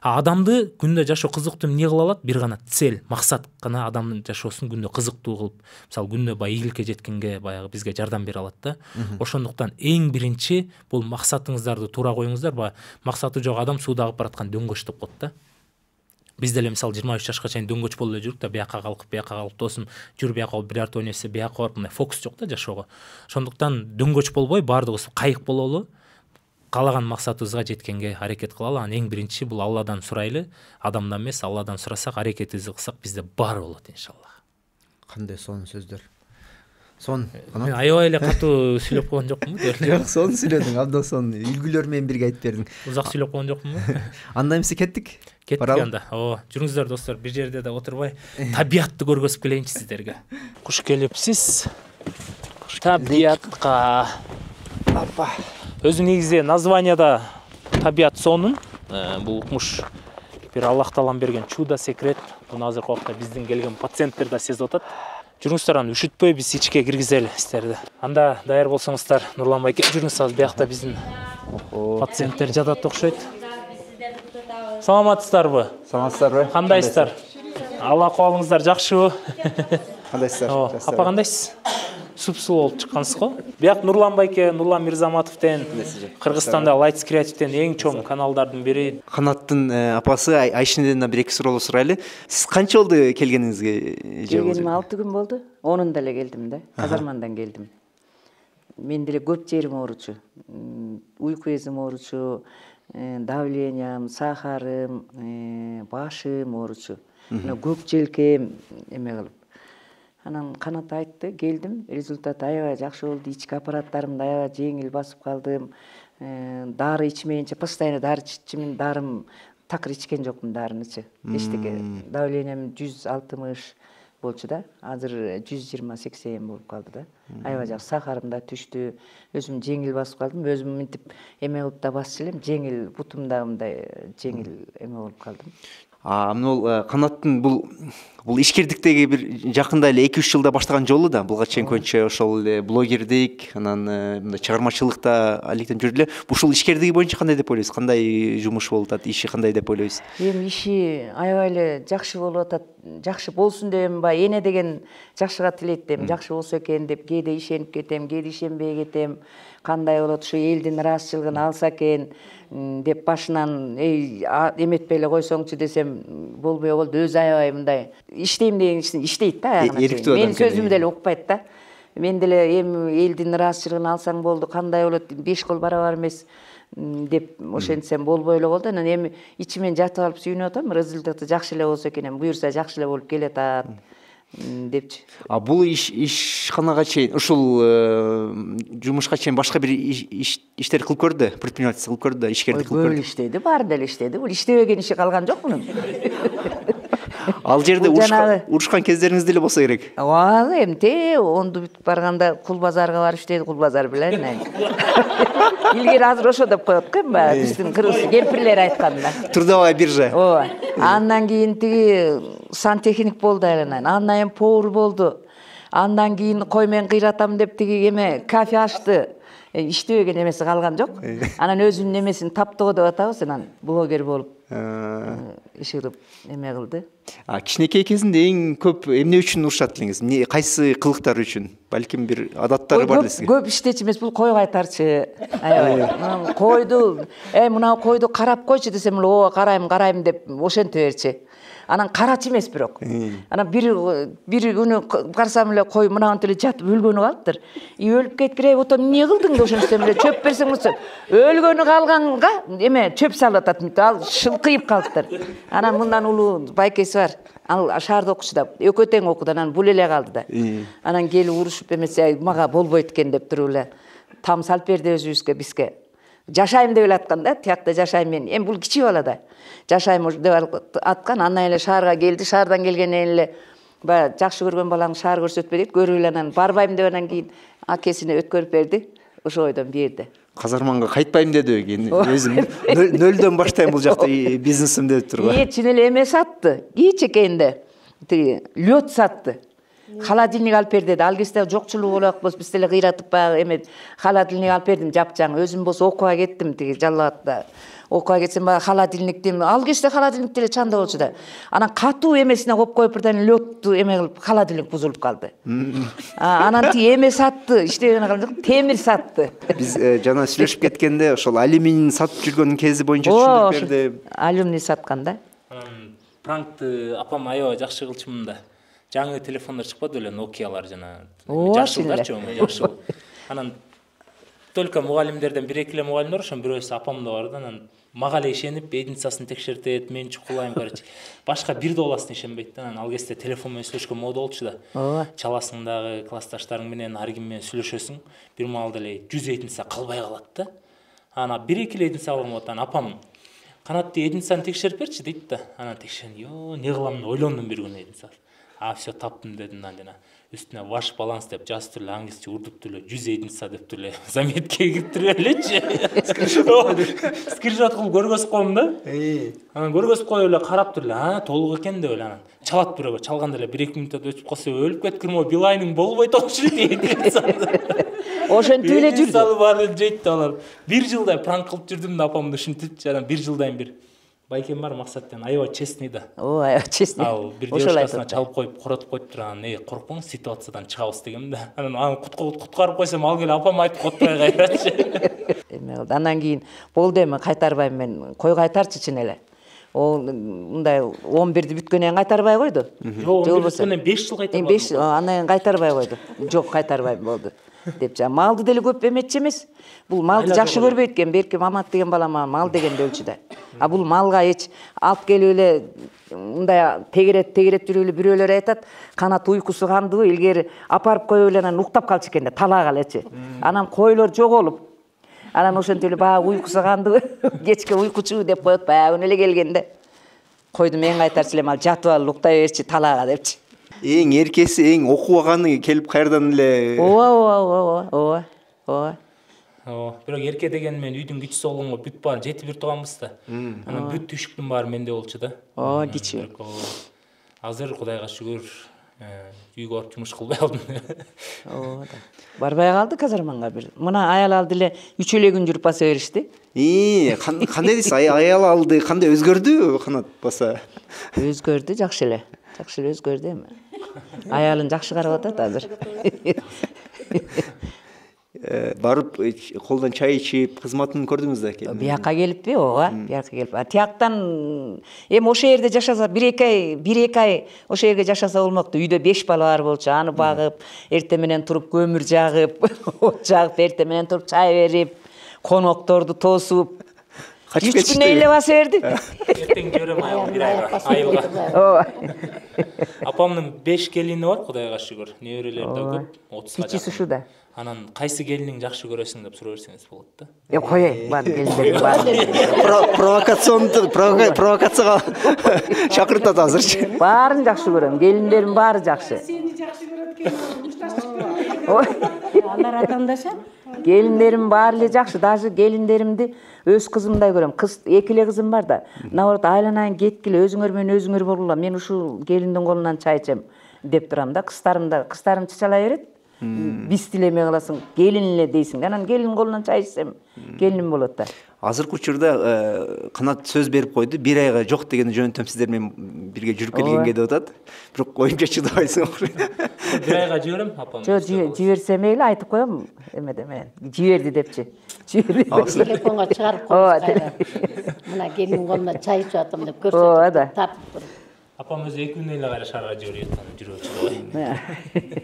адамды күндө жашоо кызыктуу эмне кыла алат бир гана цель максат гана адамдын жашоосун күндө кызыктуу кылып мисалы күндө баягы ийгиликке жеткенге баягы бизге жардам бере алат да ошондуктан эң биринчи бул максатыңыздарды туура коюңуздар баягы максаты жок адам сууда агып бараткан дөңгөч деп коет да биз деле мисалы жыйырма үч жашка чейин дөңгөч болуп эле жүрдүк да бияка калкып биякка калкып досум жүр биякка балып бильярд ойной се биякка барып мындай фокус жок да жашоого ошондуктан дөңгөч болбой баардыгыбыз кайык бололу қалаған мақсатыбызға жеткенге әрекет қылалы ал ең бірінші бұл алладан сұрайлы адамдан емес алладан сұрасақ аракетибизди қылсақ бізде бар болады иншалла
қандай сонун сөздер сонун мен аябай эле катуу сүйлөп койгон жокмун жок сонун сүйлөдүң абдан сонун үлгүлөр менен бирге айтып бердиң узак сүйлөп койгон жокмунбу анда эмесе кеттик кеттик анда
ооба жүрүңүздөр достор бир жерде да отурбай табиятты көргөзүп келейинчи сиздерге куш келипсиз табиятка апа өзі негізде названияда табият сонун ә, э, бұл укмуш бір аллах таалам берген чудо секрет муну азыркы убакта биздин келген пациенттер да сезип атат жүрүңүздөр ана үшүтпөй биз ичке киргизели сиздерди анда даяр болсаңыздар нурлан байке жүрүңүз азыр биякта биздин пациенттер жатат окшойт саламатсыздарбы саламатсыздарбы кандайсыздар алла қуалыңыздар жакшыбы
кандайсыздар апа
кандайсыз субсу болып шыққансыз ғой бірақ нұрлан байке нұрлан мирзаматовтен қырғызстанда лайтс креативтен ең чоң каналдардын бири
канаттын апасы айшинеден бір екі суроолор сурайлы сіз канча болды келгеніңізге келгениме
алты күн болды, онунда эле келдим да казармандан келдим мен деле көп жерим ооручу уйку безим ооручу давлениям сахарым башым ооручу мына көк желкем эме кылып анан канат айтты келдим результат аябай жакшы болду ички аппараттарымды аябай жеңил басып калдым э, дары ичмейинче постоянно дары иччүмүн дарым такыр ичкен жокмун дарынычы эчтеке давлением жүз алтымыш болчу да азыр жүз жыйырма сексен болуп калды да аябай жакшы сахарым да түштү өзүм жеңил басып калдым өзүм мынтип эме кылып да басчу элем жеңил бутумда мындай жеңил эме болуп калдым
мына э, канаттын бул бул ишкердиктеги бир жакында эле эки үч жылда баштаган жолу да буга чейин көбүнчө ошол эле блогердик анан э, мындай чыгармачылыкта алектенип жүрдү эле ушул ишкердиги боюнча кандай деп ойлойсуз кандай жумуш болуп атат иши кандай деп ойлойсуз
эми
иши аябай эле жакшы болуп атат жакшы болсун деп эми баягы эне деген жакшыга тилейт да эми жакшы болсо экен деп кээде ишенип кетем кээде ишенбей кетем кандай болот ушу элдин ыраазычылыгын алса экен деп башынан эй эметпей эле койсоңчу десем болбой болду өзү аябай мындай иштейм деген кісі иштейді да еріктүү менің менин сөзүм деле укпайт да мен деле эми элдин ыраазычылыгын алсаң болду кандай болот беш кол барабар эмес деп ошентсем болбой эле болду анан эми ичимен жатып алып сүйүнүп атам результаты жакшы эле болсо экен эми буюрса жакшы эле болуп келатат
депчи а бул иш ишканага чейин ушул э, жумушка чейин башка бир иштер кылып көрдү предпринимательство кылып көрдү да ишкердик кылып көрдү иштеди
баары деле иштеди бул иштебеген иши калган жок
мунун ал жерде урушкан кездериңиз деле болсо керек ооба
те онду бүтүп барганда кул базарга барып иштеди кул базар билен <laughs> илгери азыр ошо деп коет го эми баягы биздин кыргыз кемпирлер айтканда
трудовая биржа ооба
андан кийин тиги сантехник болду айланайын андан кийин повар болду андан кийин кой мен кыйратам деп тиги эме кафе ачты иштебеген эмеси калган жок анан өзүнүн эмесин таптоо деп атабыз анан блогер болуп иширип неме қылды
а кичинекей кезінде ең көп эмне үчүн урушат элеңиз не кайсы кылыктары үчүн балким бир адаттары бар элесиз көп
иштечү эмес бул қой айтарчы қойды койду эй мына койду карап десем эле ооба карайм деп ошенте анан карачы эмес бирок э. анан бир бир күнү карасам эле кой мынантип эле жатып өлгөнү калыптыр и өлүп кеткиле ото эмне кылдың деп ошентсем эле чөп берсең болсо өлгөнү калганга эме чөп салып атат мынтип ал шылкыйып калыптыр анан мындан улуу байкеси бар ал шаарда окучу да экөө тең окуду анан бул эле калды да э. анан келип урушуп эмесе мага болбойт экен деп туруп эле там салып берди өзүбүзгө бизге жашайм деп эле аткан да тиякта жашайм мен эми бул кичи бала да жашаймын деп аткан андан эле шаарга келди шаардан келгенден эле баягы жакшы көргөн балаң шаар көрсөтпө дейт көрүп эле анан барбайм деп анан кийин акесине өткөрүп берди ошол бойдон берди
казарманга кайтпайм деди кийин өзүм нөлдөн баштайм бул жакта бизнесим деп туруп нет
чын эле эме сатты кичикейинде тиги лед сатты холодильник алып бер деди ал кезде жокчулук болуп болсо биз деле кыйратып баягы эме холодильник алып бердим жапжаңы өзүм болсо окууга кеттим тиги жалал абадда окууга кетсем баягы эми ал кезде холодильник деле чанда болчу да анан катуу эмесине коюп коюп бирден лётту эме кылып холодильник бузулуп калды анан тиги эме сатты иштебей калып темир сатты
биз жана сүйлөшүп кеткенде ошол алюминий сатып жүргөн кези боюнча түшүндүрүп берди алюминий саткан да
анан пранкты апам аябай жакшы кылчумун да жаңы телефондор чыкпады беле нокиялар жана жашылдарчы жашыл анан только мугалимдерден бир эки эле мугалим бар ошонун бирөөсү апамда бар да анан маған ішеніп бедницасын тексертеді мен чукулайм короче башка бир долбасына ишенбейт да анан ал кезде телефон менен сүйлөшкөн мода болчу да ооба чаласыңдагы классташтарың менен ар ким менен сүйлөшөсүң бир маалда эле жүз единица калбай калат да анан бир эки эле единица калган болот анан апам тиги единицаны текшерип берчи дейт да анан текшерип ё эмне кылам деп ойлондум бир күнү единицаны а все таптым дедім жана үстіне ваш баланс деп жазып тұр англисче ұрдып тұр жүз единица деп тұр <laughs> заметке кіріп тұр элечи скриншот қылып көргөзүп коем да анан көргөзүп коюп эле карап <laughs> туруп эле а толук экен деп эле анан чалат бирөөгө чалганда эле бир эки мүнөттөн өтүп калса өлүп кеткир мо билайның болбойт тогуш ошентип эле жүрдү бар эле жейт да алар бир жылдай пранк кылып жүрдүм да апамды ушинтипчи анан бир жылдан бир бар байкем байкембар мақсаттен аябай честный да о аябай честный ал бір девушкасына шалып қойып құратып қойып анан ей қорықпаңыз ситуациядан шығабыз дегенмін да <laughs> анан аны құтқарып қойсам ал келе апам айтып қотпай қайратчы <laughs>
эме кылды анан кейін болду эми кайтарбайм мен қой кайтарчы чын эле ол мындай он бирди бүткөндөн кийин кайтарбай койду жок он бир беш жыл кайтарбай эми беш анан кийин кайтарбай койду жок кайтарбайм болду деп жаңағы малды деле көп эметчи эмес бул малды жакшы көрбөйт экен берки мамат деген бала мага мал дегенди өлчү да а бул малга эч алып келип эле мындай тегерет тегерет жүрүп эле бирөөлөр айтат канат уйкусу кандыбы илгери апарып коюп эле анан уктап калчу экен да талаага элечи анан койлор жоголуп анан ошентип эле баягы уйкусу кандыбы <laughs> кечке уйкучубу деп коет күнү эле келгенде койду мен кайтарчу элем ал жатып ал уктай берчи талаага депчи
ең еркесі ең окубаганы келип кайрадан эле ооба
ооба ооба ооба ооба ооба бирок эрке деген мен үйдүн кичиси болгонго бүт баарын жети бир тууганбыз да анан бүт түйшүктүн баары менде болчу да о кичи азыр кудайга шүгүр ә, үйгө барып жумуш кылбай алдым <laughs>
ооба барбай калды казарманга бир мына аял алды эле үч эле күн
жүрүп баса беришти и кандай дейсиз аял алды кандай өзгөрдүбү канат баса
өзгөрдү жакшы эле жакшы эле өзгөрдү эми
аялын жақсы қарап атат азыр э, барып э, қолдан чай ішіп кызматын көрдүңүз да бияка
келиппи ооба бияка келип тияктан эми ошол жерде жашаса бир эки ай бир эки ай ошол жерге жашаса болмокту үйдө беш бала бар болчу аны багып эртең менен туруп көмүр жагып <laughs> от жагып эртең менен туруп чай берип конокторду тосуп қашып кетші күн әйлеп аса ертең
көремін айыл бір айға айылға
апамның беш келіні бар құдайға шүгір неберелері
де көп отызға жақын шуда
анан қайсы келінің жақсы көресің деп сұра берсеңіз болады
да е қояйын бәрін келіндердің бар. провокационды провокацияға шақыртады азырчы
барын жақсы көремін келіндерім бары жақсы
сені жақсы көреді келін алар атандашат
келіндерім бары эле жакшы даже келиндеримди өз қызымдай көрем қыз екі эле қызым бар да наоборот айланайын кеткиле өзүңөр менен өзүңөр болгула мен ушул келиндин колунан чай ичем деп турам да кыздарым да кыздарым чачалай берет
кыласың
қаласың эле дейсің анан келін колунан чай ичсем
келиним болот да азыркы учурда канат сөз берип қойды бир айга жок деген жөнөтөм менен бирге жүрүп келгенге деп атат бирок оюмча чыдабайсың
бир айга жиберем апам
жок жиберсе мейли айтып коем эмеде менен жиберди депчи телефонго чыгарып коебуз мына келиним колунан чай ичип атам деп көрсөтүп ооба да тартып
апам өзү эки күндөн эле кайра шаарга жибербей
аткан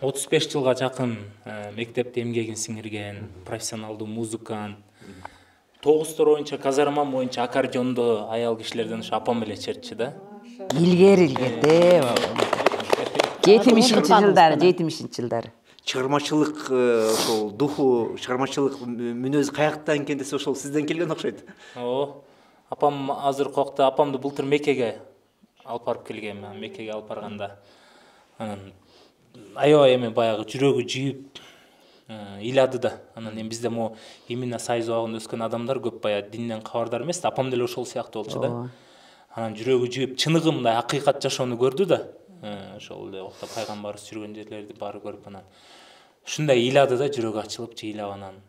35 жылға жақын ә, мектепте емгегін сіңірген профессионалды музыкант тур боюнча казарман боюнча аккордеонду аял кишилерден ушу апам эле чертчи да
илгери илгерде
жетимишинчи жылдары жетимишинчи жылдары
чыгармачылык ошол э, духу чыгармачылык мүнөзү каяктан экен десе ошол сизден келген окшойт ооба апам азыркы убакта апамды былтыр
мекеге алып барып келгем мекеге алып барганда анан аябай эме баягы жүрөгү жийип ыйлады э, да анан эми бизде могу именно союз убагында өскөн адамдар көп баягы динден кабардар эмес да апам деле ошол сыяктуу болчу да анан жүрөгү жийип чыныгы мындай акыйкат жашоону көрдү да э, ошол эле убакта пайгамбарыбыз жүргөн жерлерди баары көрүп анан ушундай ыйлады да жүрөгү ачылып жыйлап анан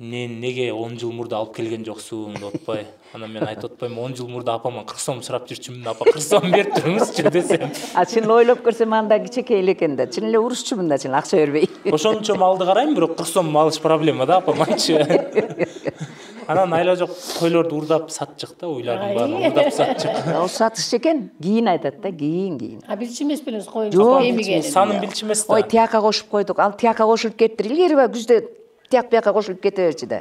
мен неге он жыл мұрда алып келген жоқсың деп отпай анан мен айтып отпаймын он жыл мурда апама кырк сом сұрап жүрчүмүн апа кырк сом берип туруңузчу десем
а чын эле ойлоп көрсөм анда кичинекей эле экен да чын эле урушчумун
да чын эле акча бербей ошончо малды карайм бирок кырк сом алыш проблема да апам айтчы анан айла жок тойлорду урдап сатчык да уйлардын баарын урдап сатчык <laughs> ал
сатыш экен кийин айтат да кийин кийин а билчү белеңиз эле жок эмигенин санын билчү эмес да ой тияка кошуп койдук ал тияка кошулуп кетиптир илгери баягы күздө тияк бияка кошулуп кете берчү да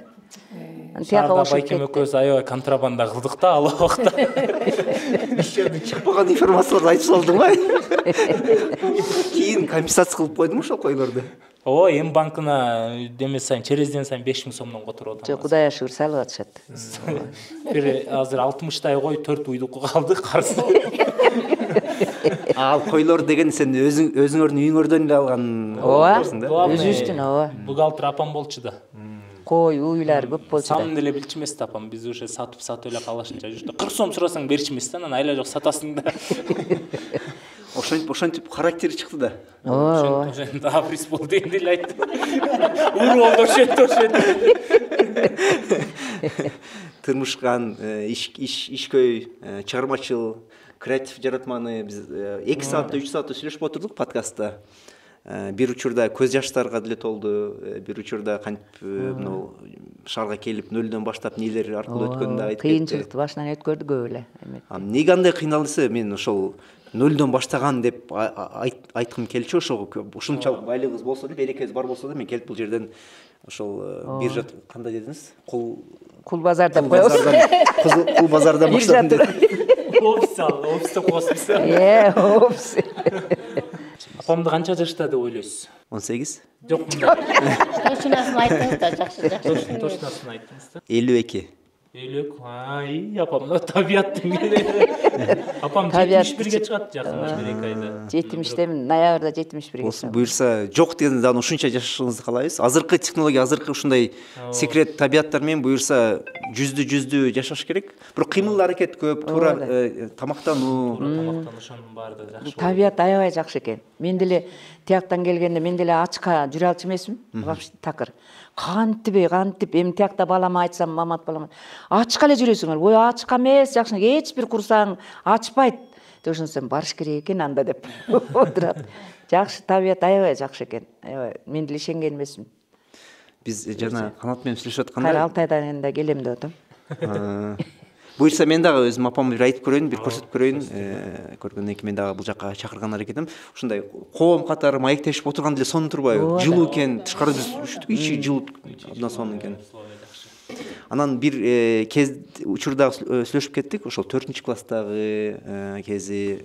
э, тияка кошулуп байкем экөөбүз аябай контрабанда кылдык да ал убакта эч
<laughs> жерден чыкпаган информацияларды айтып салдың го кийин
компенсация кылып койдуң ошол койлорду ооба м банкына деме сайын черезден сайын беш миң сомдон которуп атам жок кудайга шүгүр
салып атышат
<laughs> бир азыр алтымыштай кой төрт уйдуку калды карыз
<laughs> ал қойлар деген сен өзің өзіңердің үйіңерден де алған ооба өзүбүздүн
ооба бухгалтер апам болчу да кой уйлар көп болчу да самом деле билчү эмес да апам биз уже сатып сатып эле каалашынча жүрдү кырк сом сурасаң берчү эмес да анан айла жок сатасың да ошентип <laughs> ошентип характери чыкты да ооба ооба ошентип абрис болду эмне эле айтты <laughs> ур болду ошентип
ошентип <laughs> тырмышкан э, ишкөй э, чыгармачыл креатив жаратманы биз эки саатта үч саатта сүйлөшүп отырдық подкастта бір учурда көз жаштарга деле толду бир учурда кантип мынау шаарга келип нөлден баштап нелер аркылуу өткөнүн да айтып кыйынчылыкты
башынан өткөрдү көп эле
неге андай десе мен ошол нөлдөн баштаган деп айткым келчү ошого ушунчалык байлыгыбыз болсо да берекебиз бар болсо да мен келип бул жерден ошол биржа кандай дедиңиз кул
кул базар деп
коебуз кул базардан баштадым
офсал офсты қосып иә офис апамды қанша жашта деп ойлайсыз он сегіз жоқ точносын айттыңыз да жақсы жақсы точносын айттыңыз
да елу екі
үйлік ай апам мынау табият <laughs> апам жетимиш бирге чыгат
жақында бир
эки айда жетимиштемин
ноябрьда жетимиш бирге осы
буюрса жоқ деген дагы ушунча жашашыңызды каалайбыз азыркы технология азыркы ушундай секрет табияттар менен буюрса жүздү жүздү жашаш керек бирок кыймыл аракет көп туура э, тамактануу
тамактануушунун баары да жакшы
табият аябай жакшы экен мен деле тияктан келгенде мен деле ачка жүрө алчу эмесмин вообще такыр кантип эй кантип эми тиякта балама айтсам мамат балама ачык эле жүрөсүңөр ой ачык эмес жакшы эч бир курсаң ачпайт деп ошентсем барыш керек экен анда деп <laughs> отурат жакшы табият аябай жакшы экен аябай мен деле ишенген эмесмин
биз э, жана канат менен сүйлөшүп атканда кайра
алтайдан келем деп атам
ә, буюрса мен дагы өзүмдүн апама бир айтып көрөйүн бир көрсөтүп көрөйүн э, көргөндөн кийин мен дагы бул жака чакырган аракетим ушундай коом катары маектешип отурган деле сонун турбайбы оа жылуу экен тышкары биз ичи жылуу абдан сонун экен анан бир э, кез учурда э, сүйлөшүп кеттик ошол төртүнчү класстагы кези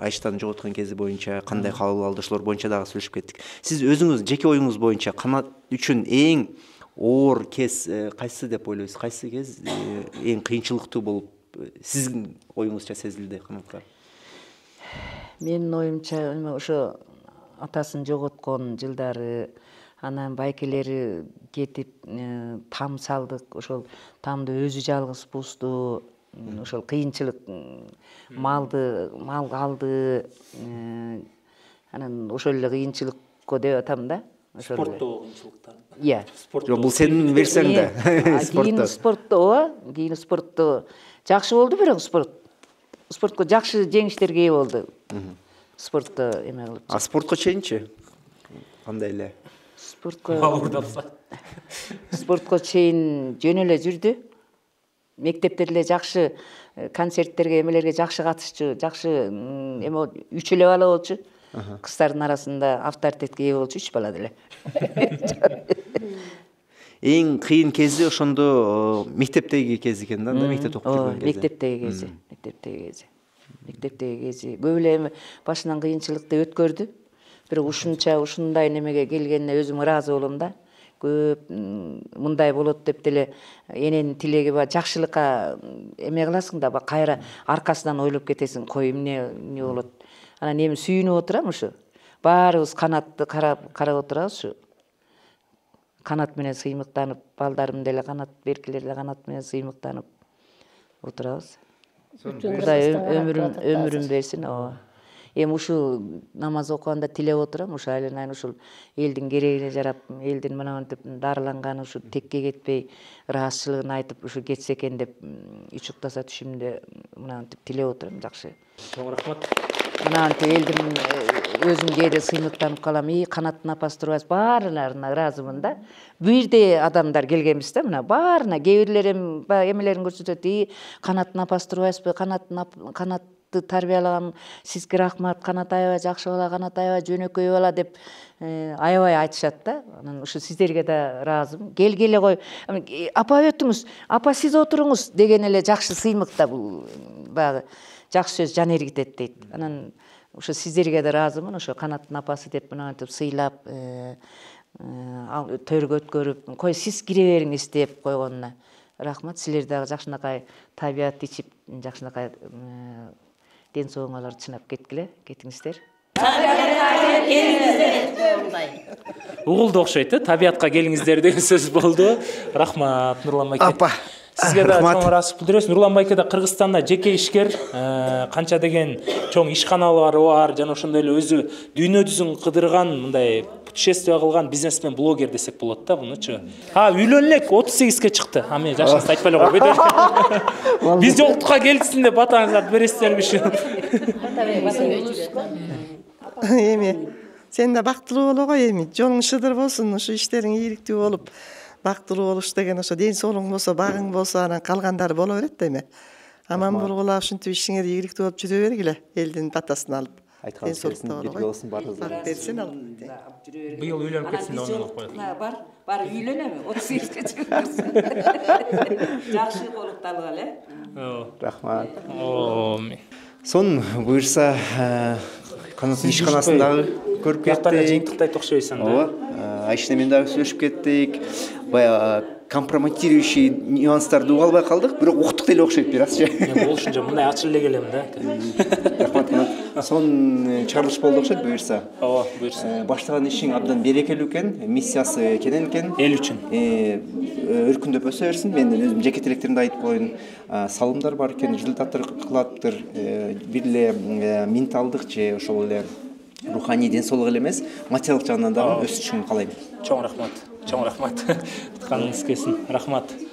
айштаы жоготкон кези боюнча кандай кабыл алды ошолор боюнча дагы сүйлөшүп кеттик сиз өзүңүз жеке оюңуз боюнча канат үчүн эң оор кез кайсы э, деп ойлайсыз, кайсы кез э, ең қиыншылықты болып, э, сіздің ойыңызша сезилди канаткар
Менің ойымша, ошо атасын жоготкон жылдары анан байкелери кетип там салдык ошол тамды өзү жалгыз бузду ошол кыйынчылык малды мал алды анан ошол эле кыйынчылыкко деп атам да спорт тобы
кыйынчылыктарын
иә жок бул сенин да кийин спортто кийин спортто жакшы болду бирок спорт спортко жакшы жеңиштерге ээ болду спортто эме кылып а спортко чейинчи кандай эле спортко бауыр спортко чейин жөн эле жүрдү мектептер эле жакшы концерттерге эмелерге жакшы катышчу жакшы эме үч эле бала болчу кыздардын арасында авторитетке ээ болчу үч бала деле
эң <laughs> кыйын кези ошондо мектептеги кези экен да мектепте окуп жүргөн кези мектептеги кези мектептеги кези
мектептеги кези көп эле эми башынан кыйынчылыкты өткөрдү бирок ушунча ушундай немеге келгенине өзүм ыраазы болом да көп мындай болот деп деле эненин тилеги ба жакшылыкка эме кыласың да ба, кайра аркасынан ойлоп кетесиң кой эмне эмне болот ана немен сүйініп отырамын уже барыбыз қанатты қарап қарап отырамыз уже қанатменен сыймықтанып балдарым деле қанат беркелер де қанатменен сыймықтанып отырамыз құдай өмірім өмірін берсін ооба эми ушул намаз окуганда тилеп отурам ушу айланайын ушул элдин керегине жарап элдин мынантип дарыланганы ушу текке кетпей ыраазычылыгын айтып ушу кетсе экен деп уктаса түшүмдө мынантип тилеп отурам жакшы чоң рахмат мынанти элдин э, өзүмгө де сыймыктанып калам и канаттын апасы турбайбы разымын ыраазымын да бирдей адамдар келгенбиз да мына барына кээ бирлер эми баягы эмелерин көрсөтөт и канаттын апасы турбайсызбы канаттын канатты тарбиялаган сизге рахмат канат аябай жакшы бала канат аябай жөнөкөй бала деп э, аябай айтышат да анан ушу сиздерге да разымын келгиле кой э, апа өтүңүз апа сиз отуруңуз деген эле жакшы сыймык да бул баягы жақсы сөз жан ергітеді дейді анан ошо сиздерге да ыраазымын ошо канаттын апасы деп мынантип сыйлап э, э, ал төргө өткөрүп кой сиз кире бериңиз деп койгонуна рахмат силер дагы жакшынакай табият ичип жакшынакай э,
ден соолугуңалар чынап кеткиле кетиңиздер угулду окшойт э табиятка келиңиздер деген сөз болду рахмат нурлан апа сізге да чоң ыраазычылык билдиребиз нурлан байке да кыргызстанда жеке ишкер канча ә, деген чоң ишканалары бар жана ошондой эле өзү дүйнө жүзүн кыдырган мындай путешествие кылган бизнесмен блогер десек болот да мунучу а үйлөнө элек отуз сегизге чыкты а мен жашыңызды айтпай эле койбой <laughs> биз жолтукка келсин деп батаңыздарды бересиздерби ушу
эми сен да бактылуу боло ғой эми жолуң шыдыр болсун ушу иштериң ийгиликтүү болуп бактылуу болуш деген ошо ден соолугуң болсо багың болсо анан калгандары боло берет да эми аман болгула ушинтип ишиңер ийгиликтүү болуп жүрө бергиле элдин батасын алып айтканыңыз келсин ийгилик болсун баарыңызга берсин албетте
быйыл үйлөнүп кетсин деп ойлоп коет бар баары үйлөнөбү отуз сегизге чыгып <laughs> жакшы колукталып ал э
ооба рахмат
сонун буюрса э, канаттын ишканасындагы көрүп кеттик жыйынтыктайт окшойсуң ооба э, менен дагы сүйлөшүп кеттик баягы компрометирующий нюанстарды уга албай калдык бирок уктук деле окшойт бир азчы <laughs> мен
болуш үчүн мындай ачып эле келем да
рахмат канат сонун чыгарылыш болду окшойт буюрса ооба буюрса э, баштаган ишиң абдан берекелүү экен миссиясы кенен экен эл үчүн э, өркүндөп өсө берсин мен өзүмдүн жеке тилектеримди айтып коеюн салымдар бар экен результаттар кылаптыр э, бир эле менталдык же ошол эле руханий ден соолук эле эмес материалдык жагынан дагы өсүшүн каалайм чоң рахмат рахмат
айтқаныңыз <laughs> келсін рахмат